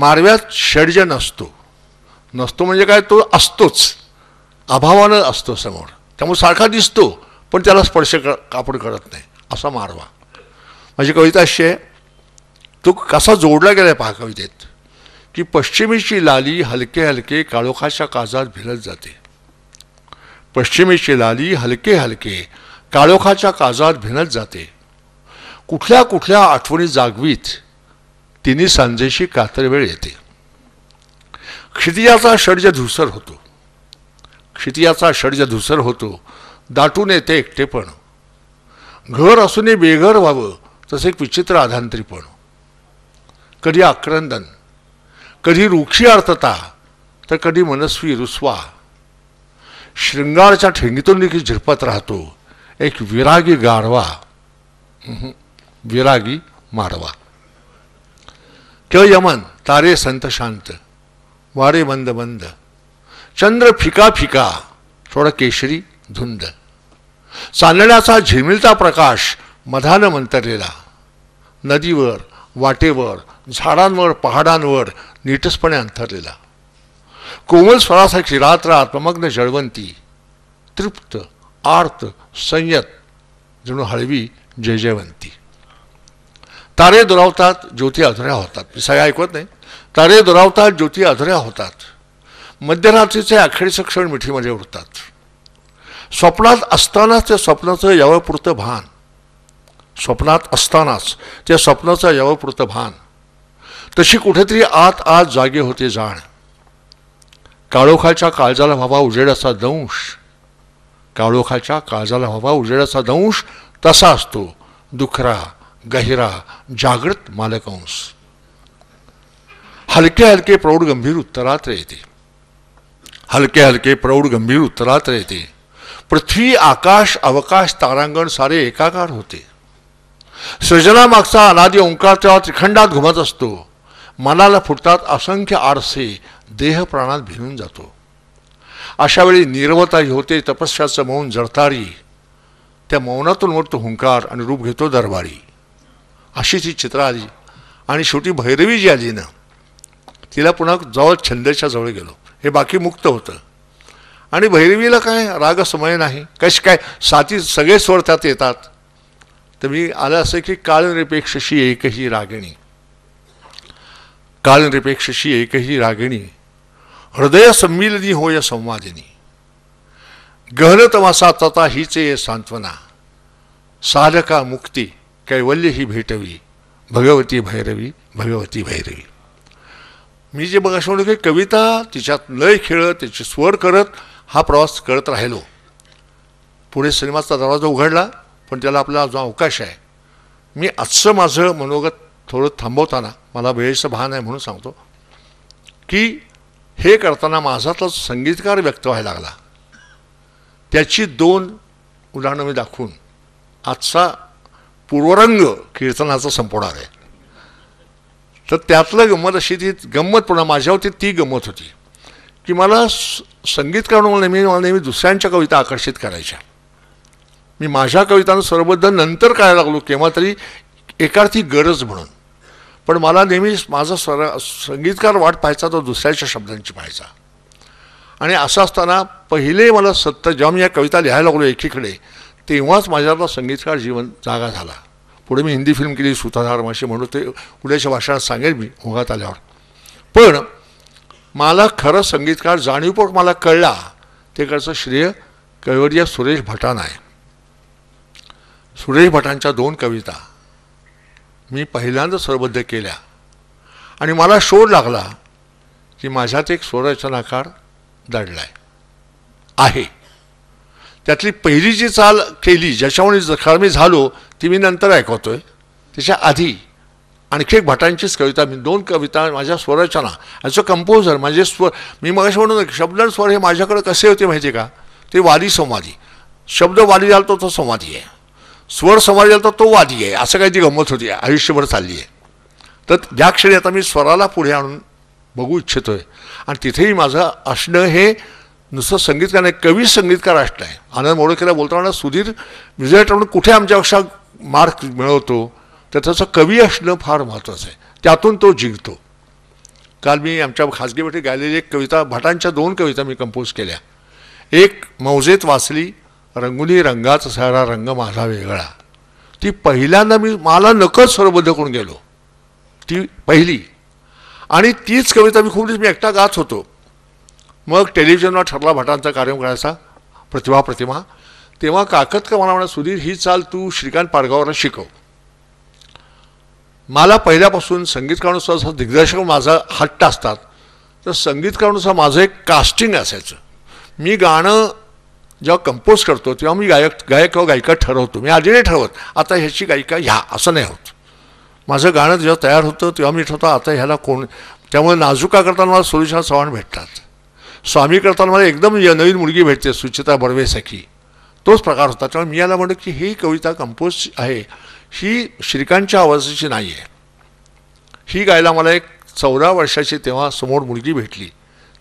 मारव्यात षडज नसतो नसतो म्हणजे काय तो असतोच अभावानं असतो समोर त्यामुळे सारखा दिसतो पण त्याला स्पर्श क कापड करत नाही असा मारवा माझी कविता अशी आहे तो कसा जोडला गेला आहे पहा कवितेत की पश्चिमेची लाली हलके हलके काळोखाच्या काजात भिरत जाते पश्चिमेची लाली हलके हलके काळोखाच्या काजात भिनत जाते कुठल्या कुठल्या आठवणी जागवीत तिने सांजेशी कातर वेळ येते क्षितियाचा षडज धुसर होतो क्षितियाचा षडज धुसर होतो दाटून येते एकटेपण घर असूनही बेघर व्हावं तसे एक विचित्र आधांतरीपण कधी आक्रंदन कधी रुखी अर्थता तर कधी मनस्वी रुस्वा शृंगारच्या ठेंगीतून देखील झिरपत राहतो एक विरागी गाढवा विरागी माडवा केव यमन तारे संत शांत वारे बंद बंद चंद्र फिका फिका थोडा केशरी धुंद चांदण्याचा झिमिलता प्रकाश मधानं मंतरलेला नदीवर वाटेवर झाडांवर पहाडांवर नीटसपणे अंथरलेला कोमल स्वरासाठी रात्र आत्मग्न जळवंती तृप्त आर्त संयत जणू हळवी जय जयवंती तारे दुरावतात ज्योती अधुऱ्या होतात मी सगळ्या ऐकवत नाही तारे दुरावतात ज्योती अधुऱ्या होतात मध्यरात्रीचे अखेरचे क्षण मिठीमध्ये उरतात स्वप्नात असतानाच त्या स्वप्नाचं यवपुरतं भान स्वप्नात असतानाच त्या स्वप्नाचं यवपुरतं भान तशी कुठेतरी आत आत जागे होते जाण काळोखाच्या काळजाला व्हावा उजेडाचा दंश काळोखाच्या काळजाला व्हावा उजेडाचा दंश तसा असतो दुखरा गहिरा जागृत मालकंश हलके हलके प्रौढ गंभीर उत्तरात येते हलके हलके प्रौढ गंभीर उत्तरात येते पृथ्वी आकाश अवकाश तारांगण सारे एकाकार होते सृजनामागचा अनादी ओंकार तेव्हा त्रिखंडात घुमत असतो मनाला फुटतात असंख्य आरसे देह प्राणात भिनून जातो अशावेळी निर्वता होते तपस्याचं मौन जडतारी त्या मौनातून मोठं हुंकार आणि रूप घेतो दरबारी अशी ती चित्र आली आणि शेवटी भैरवी जी आली ना तिला पुन्हा जवळ छंदेच्या जवळ गेलो हे बाकी मुक्त होतं आणि भैरवीला काय राग समय नाही कशी काय साथी सगळे स्वर त्यात येतात तर मी आलं असं की काळनिरपेक्षशी एकही रागिणी काळनिरपेक्षशी एकही रागिणी हृदय संमिलनी होय संवादिनी गहनतमासा तथा हिचे सांत्वना साधका मुक्ती कैवल्य ही भेटवी भगवती भैरवी भगवती भैरवी मी जे बघा म्हणतो की कविता तिच्यात लय खेळत तिचे स्वर करत हा प्रवास करत राहिलो पुढे सिनेमाचा दरवाजा उघडला पण त्याला आपला जो अवकाश आहे मी आजचं माझं मनोगत थोडं थांबवताना मला वेळेचं भान आहे म्हणून सांगतो की हे करताना माझातला संगीतकार व्यक्त व्हायला लागला त्याची दोन उदाहरणं मी दाखवून आजचा पूर्वरंग कीर्तनाचा संपवणार आहे तर त्यातलं गंमत अशी ती गंमत पुन्हा माझ्यावरती ती गंमत होती की मला संगीतकार म्हणून नेहमी मला नेहमी दुसऱ्यांच्या कविता आकर्षित करायच्या मी माझ्या कवितांना सर्वबद्ध नंतर करायला लागलो केव्हा तरी एकार्थी गरज म्हणून पण मला नेहमी माझा स्वर संगीतकार वाट पाहायचा तो दुसऱ्याच्या शब्दांची पाहायचा आणि असं असताना पहिले मला सत्य जेव्हा मी या कविता लिहायला लागलो एकीकडे तेव्हाच माझ्याला संगीतकार जीवन जागा झाला पुढे मी हिंदी फिल्म केली सुताधार मासे म्हणून ते कुठेच्या भाषणात सांगेल मी ओघात आल्यावर पण मला खरं संगीतकार जाणीवपूर्वक मला कळला ते कळचं श्रेय कवरिया सुरेश भटान आहे सुरेश भटांच्या दोन कविता मी पहिल्यांदा स्वरबद्ध केल्या आणि मला शोध लागला की माझ्यात एक स्वरचनाकार दडला आहे त्यातली पहिली जी चाल केली ज्याच्यामुळे मी झालो ती मी नंतर ऐकवतो आहे त्याच्या आधी आणखी एक भटांचीच कविता मी दोन कविता माझ्या स्वरचना ॲज अ कंपोजर माझे स्वर मी मग म्हणून शब्द स्वर हे माझ्याकडे कसे होते माहिती का ते वादी संवादी शब्द वादी झाला तो संवादी आहे स्वर समाजाला तर तो वादी आहे असं काही ती गंमत होती आयुष्यभर चालली आहे तर ज्या क्षणी आता मी स्वराला पुढे आणून बघू इच्छितो आहे आणि तिथेही माझं असणं हे नुसतं संगीतकार नाही कवी संगीतकार असणं आहे आनंद मोडकेला बोलताना सुधीर विजया म्हणून कुठे आमच्यापेक्षा मार्क मिळवतो तर त्याचं कवी असणं फार महत्त्वाचं आहे त्यातून तो जिंकतो काल मी आमच्या खाजगी गायलेली एक कविता भटांच्या दोन कविता मी कंपोज केल्या एक मौजेत वाचली रंगोली रंगाचा सारा रंग माझा वेगळा ती पहिल्यांदा मी मला नकळत स्वरबद्ध करून गेलो ती पहिली आणि तीच कविता मी खूप दिवस मी एकटा गात होतो मग टेलिव्हिजनवर ठरला भटांचा कार्यक्रम करायचा प्रतिभा प्रतिमा तेव्हा काकत का मला म्हणा सुधीर ही चाल तू श्रीकांत पारगावर शिकव मला पहिल्यापासून संगीतकारानुसार दिग्दर्शक माझा हट्ट असतात तर संगीतकारानुसार माझं एक कास्टिंग असायचं मी गाणं जेव्हा कंपोज करतो तेव्हा मी गायक गायक व गायिका ठरवतो मी आधी नाही ठरवत आता ह्याची गायिका ह्या असं नाही होत माझं गाणं जेव्हा तयार होतं तेव्हा मी ठरवतो आता ह्याला कोण त्यामुळे नाजुका करताना मला सुरेशा चव्हाण भेटतात स्वामी करताना मला एकदम नवीन मुलगी भेटते सुचिता बडवेसारखी तोच प्रकार होता त्यामुळे मी याला म्हणतो की ही कविता कंपोज आहे ही श्रीकांतच्या आवाजाची नाही आहे ही गायला मला एक चौदा वर्षाची तेव्हा समोर मुलगी भेटली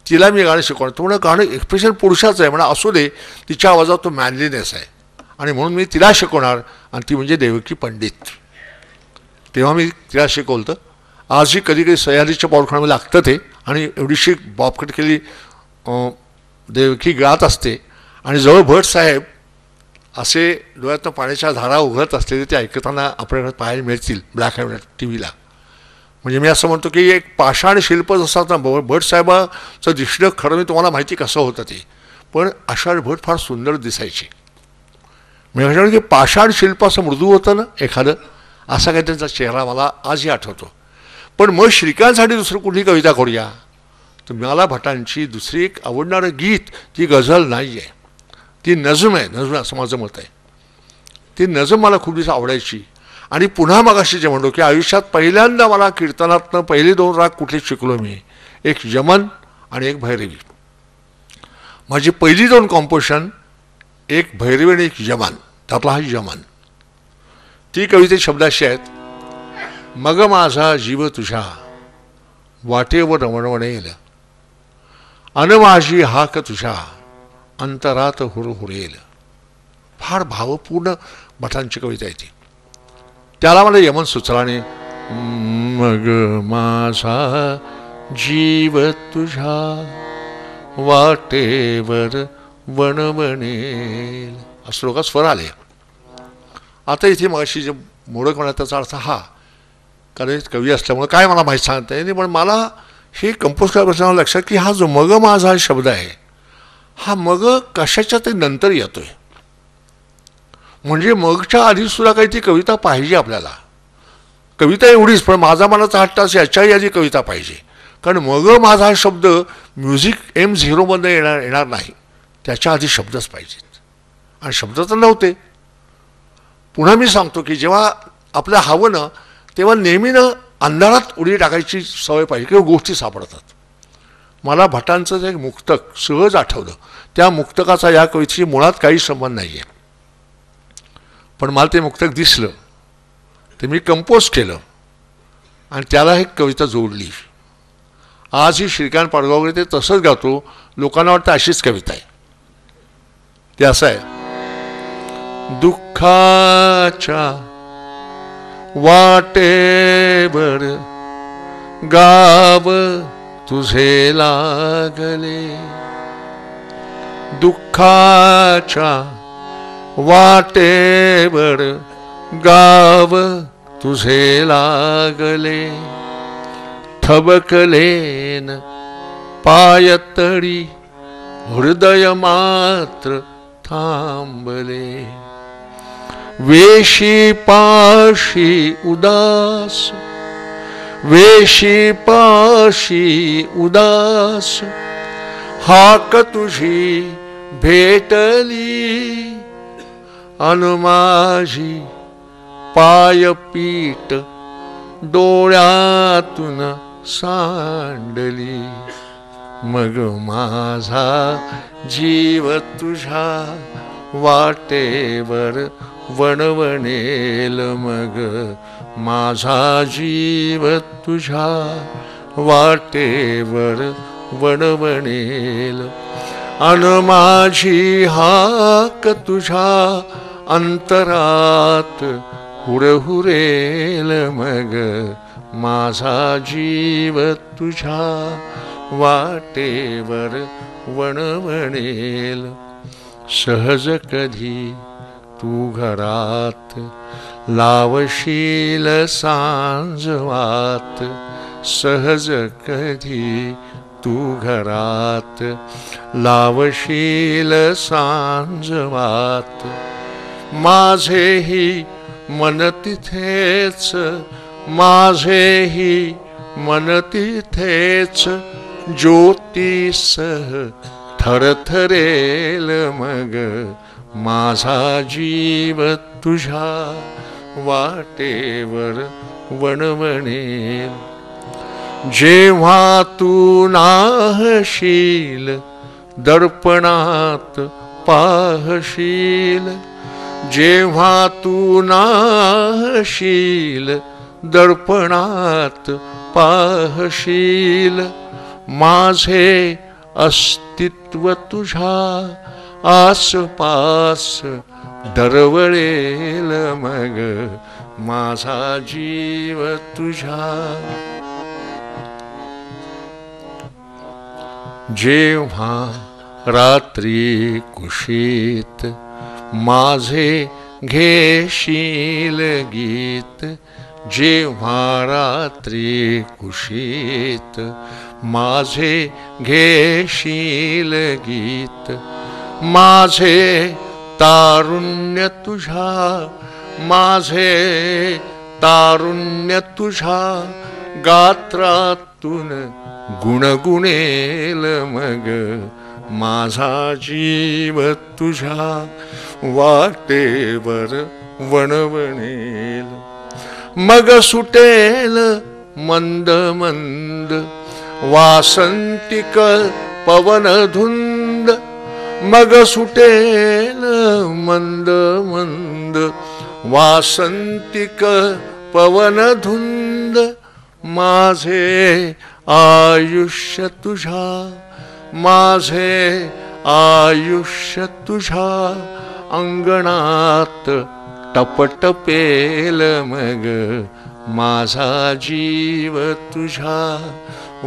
तिला मी गाणं शिकवणार तुम्हाला गाणं एक्सप्रेशन पुरुषाचं आहे म्हणा असू दे तिच्या आवाजात तो मॅनलीनेस आहे आणि म्हणून मी तिला शिकवणार आणि ती म्हणजे देवकी पंडित तेव्हा मी तिला शिकवलं आजही कधी कधी सह्याद्रीच्या पाऊलखाण्यामध्ये लागतं ते आणि एवढीशी बापकट केली देवकी गात असते आणि जवळ भट साहेब असे डोळ्यातनं पाण्याच्या धारा उघडत असते ते ऐकताना आपल्याकडे पाहायला मिळतील ब्लॅक अँड टी व्हीला म्हणजे मी असं म्हणतो की एक पाषाण शिल्प जसं भ भट साहेबाचं दिसणं खरं मी तुम्हाला माहिती कसं होतं ते पण आषाढ भट फार सुंदर दिसायचे म्हणजे की पाषाण शिल्प असं मृदू होतं ना एखादं असा काही त्यांचा चेहरा मला आजही आठवतो पण मग श्रीकांतसाठी दुसरं कुठली कविता करूया तर मला भटांची दुसरी एक आवडणारं गीत ती गझल नाही आहे ती नजम आहे नजम असं माझं मत आहे ती नजम मला खूप दिवस आवडायची आणि पुन्हा मगाशी जे म्हणलो की आयुष्यात पहिल्यांदा मला कीर्तनातनं पहिले दोन राग कुठले शिकलो मी एक यमन आणि एक भैरवी माझी पहिली दोन कॉम्पोजिशन एक भैरवी आणि एक यमन त्यातला हा यमन ती कविते शब्दाशी आहेत मग माझा जीव तुझ्या वाटेवर रमणवणेल अन माझी हाक तुझ्या अंतरात हुरहुरेल फार भावपूर्ण मठांची कविता आहे ती त्याला मला यमन सुचला आणि मग माझा जीव तुझा वाटेवर वणवणेल श्लोका स्वर आले आता इथे मगाशी जे मोडक म्हणा त्याचा अर्थ हा कारण कवी असल्यामुळे काय मला माहीत सांगता येईल पण मला हे कंपोज करायला लक्षात की हा जो मग माझा शब्द आहे हा मग कशाच्या ते नंतर येतोय म्हणजे मगच्या आधी सुद्धा काही ती कविता पाहिजे आपल्याला कविता एवढीच पण माझा मनाचा हट्ट याच्याही आधी कविता पाहिजे कारण मग माझा हा शब्द म्युझिक एम झिरोमध्ये येणार येणार नाही त्याच्या आधी शब्दच पाहिजेत आणि शब्द तर नव्हते पुन्हा मी सांगतो की जेव्हा आपलं हवं ना तेव्हा नेहमीनं अंधारात उडी टाकायची सवय पाहिजे किंवा गोष्टी सापडतात मला भटांचं जे मुक्तक सहज आठवलं त्या मुक्तकाचा या कवितेशी मुळात काही संबंध नाही आहे पण मला ते मुक्तक दिसलं ते मी कंपोज केलं आणि त्याला एक कविता जोडली आजही श्रीकांत पाडगावकर ते तसंच गातो लोकांना वाटतं अशीच कविता आहे ते असं आहे दुःखाच्या वाटेवर गाव तुझे लागले दुःखाच्या वाटेवर गाव तुझे लागले थबकलेन पायतळी हृदय मात्र थांबले वेशी पाशी उदास वेशी पाशी उदास हाक तुझी भेटली अनुमाझी पाय डोळ्यातून सांडली मग माझा जीव तुझ्या वाटेवर वणवणेल मग माझा जीव तुझ्या वाटेवर वणवणेल अन माझी हाक तुझा अंतरात हुरहुरेल मग माझा जीव तुझ्या वाटेवर वणवणेल सहज कधी तू घरात लावशील सांजवात सहज कधी तू घरात लावशील सांजवात माझेही मन तिथेच माझेही मन तिथेच ज्योतिसह थरथरेल मग माझा जीव तुझ्या वाटेवर वणवणेल जेव्हा तू नाहशील दर्पणात पाहशील जेव्हा तू नाशील दर्पणात पाहशील माझे अस्तित्व तुझ्या आसपास दरवळेल मग माझा जीव तुझा जेव्हा रात्री कुशीत माझे घे घेशील गीत जेव्हा रात्री कुशीत माझे घे घेशील गीत माझे तारुण्य तुझा माझे तारुण्य तुझा गात्रातून गुणगुणेल मग माझा जीव तुझ्या वाटेवर वणवणेल मग सुटेल मंद मंद वासंतिक धुंद मग सुटेल मंद मंद वासंतिक धुंद माझे आयुष्य तुझा माझे आयुष्य तुझ्या अंगणात टपटपेल मग माझा जीव तुझ्या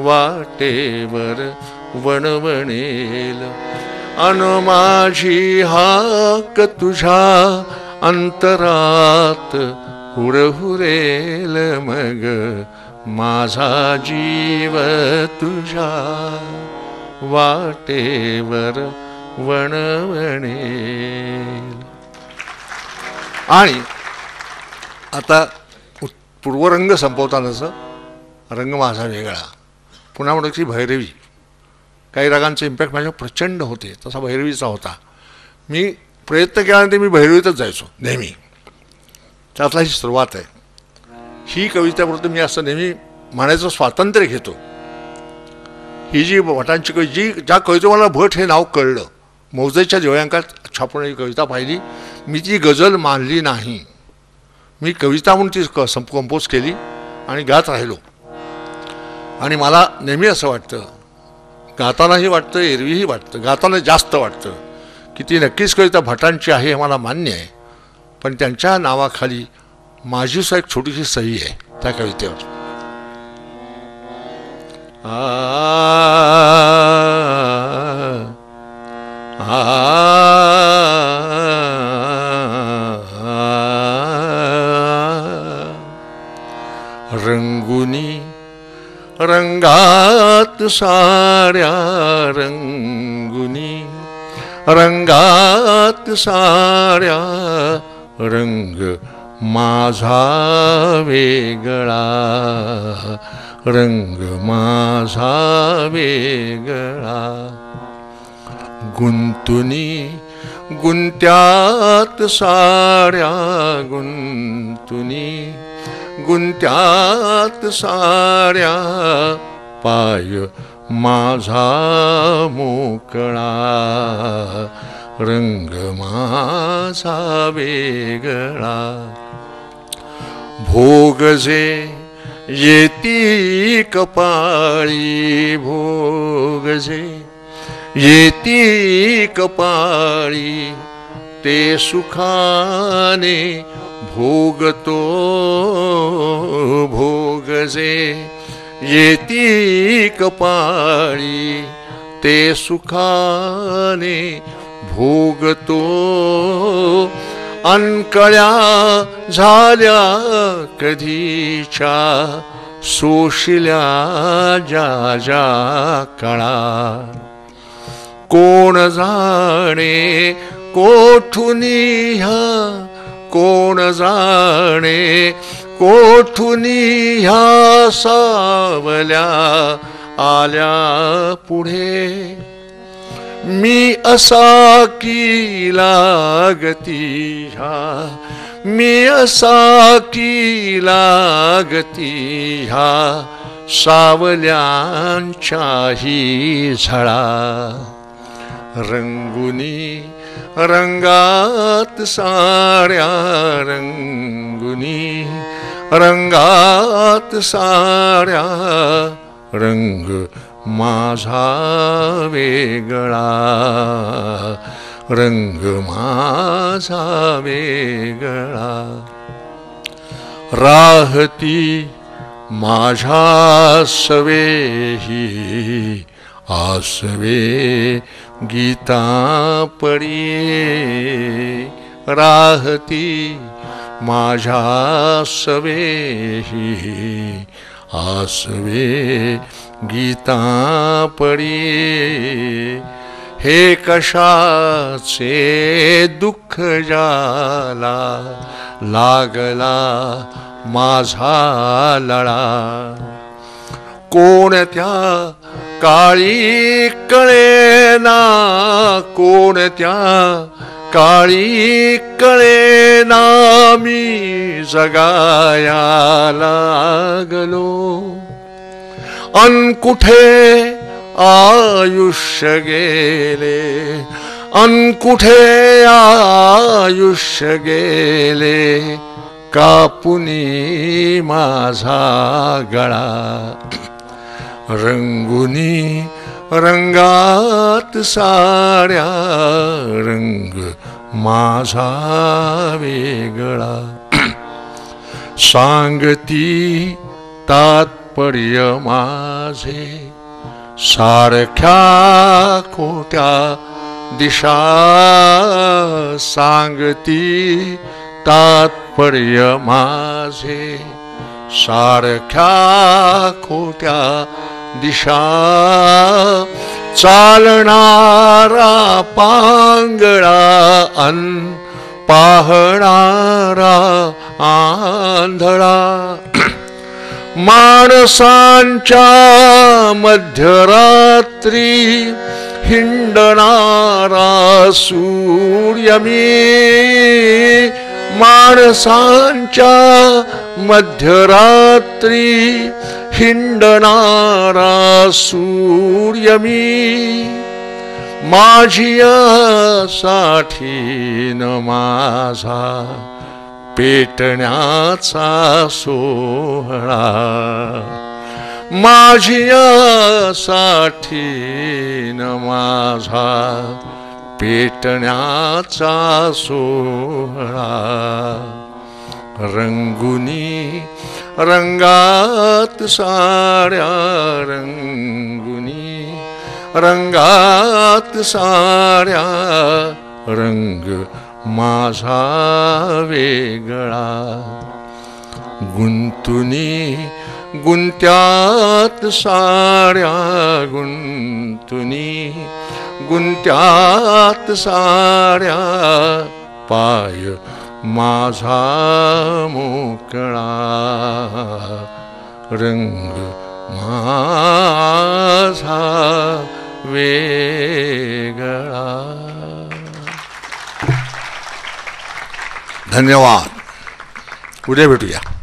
वाटेवर वणवणेल अन माझी हाक तुझ्या अंतरात हुरहुरेल मग माझा जीव तुझ्या वाटेवर वणवणे आणि आता पूर्वरंग संपवतानाच रंग माझा वेगळा पुन्हा म्हणतो की भैरवी काही रागांचे इम्पॅक्ट माझ्या प्रचंड होते तसा भैरवीचा होता मी प्रयत्न केल्यानंतर मी भैरवीतच जायचो नेहमी त्यातला ही सुरुवात आहे ही कवितापुरतं मी असं नेहमी म्हणायचं स्वातंत्र्य घेतो ही जी भटांची जी ज्या मला भट हे नाव कळलं मौजेच्या छापून ही कविता पाहिली मी ती गजल मानली नाही मी कविता म्हणून ती कंपोज केली आणि गात राहिलो आणि मला नेहमी असं वाटतं गातानाही वाटतं एरवीही वाटतं गाताना जास्त वाटतं की ती नक्कीच कविता भटांची आहे हे मला मान्य आहे पण त्यांच्या नावाखाली माझीसुद्धा एक छोटीशी सही आहे त्या कवितेवर रंगुनी रंगात साऱ्या रंगुनी रंगात साऱ्या रंग माझा वेगळा रंग माझा वेगळा गुंतुनी गुंत्यात साऱ्या गुंतुनी गुंत्यात साऱ्या पाय माझा मोकळा रंग माझा वेगळा भोगजे ये ती भोग जे ये ती कपाळी ते सुखाने भोग भोग तो भोगतो ये ती कपाळी ते सुखाने भोग तो अनकळ्या झाल्या कधीच्या सोशिल्या ज्या ज्या कळा कोण जाणे कोठुनी ह्या कोण जाणे कोठून ह्या सावल्या आल्या पुढे मी असा की लागती ह्या मी असा की लागती ह्या सावल्यांच्याही झळा रंगुनी रंगात साड्या रंगुनी रंगात साड्या रंग माझा वेगळा रंग माझा वेगळा राहती माझ्या सवेही आसवे गीता पडी राहती माझ्या सवेही आसवे गीता पडी हे कशाचे दुःख जाला लागला माझा लळा कोणत्या काळी कळे कोण कोणत्या काळी कळे ना मी जगाया लागलो अनकुठे आयुष्य गेले अनकुठे आयुष्य गेले कापुनी माझा गळा रंगुनी रंगात साड्या रंग माझा वेगळा सांगती तात पडिय माझे सारख्या खोट्या दिशा सांगती तात्पर्य माझे सारख्या खोट्या दिशा चालणारा पांगळा अन पाहणारा आंधळा माणसांच्या मध्यरात्री हिंडणारा सूर्य मी माणसांच्या मध्यरात्री हिंडणारा सूर्य मी साठी न माझा पेटण्याचा सोहळा साठी न माझा पेटण्याचा सोहळा रंगुनी रंगात साड्या रंगुनी रंगात साड्या रंग माझा वेगळा गुंतुनी गुंत्यात साड्या गुंतुनी गुंत्यात साऱ्या पाय माझा मोकळा रंग माझा वेगळा धन्यवाद उद्या भेटूया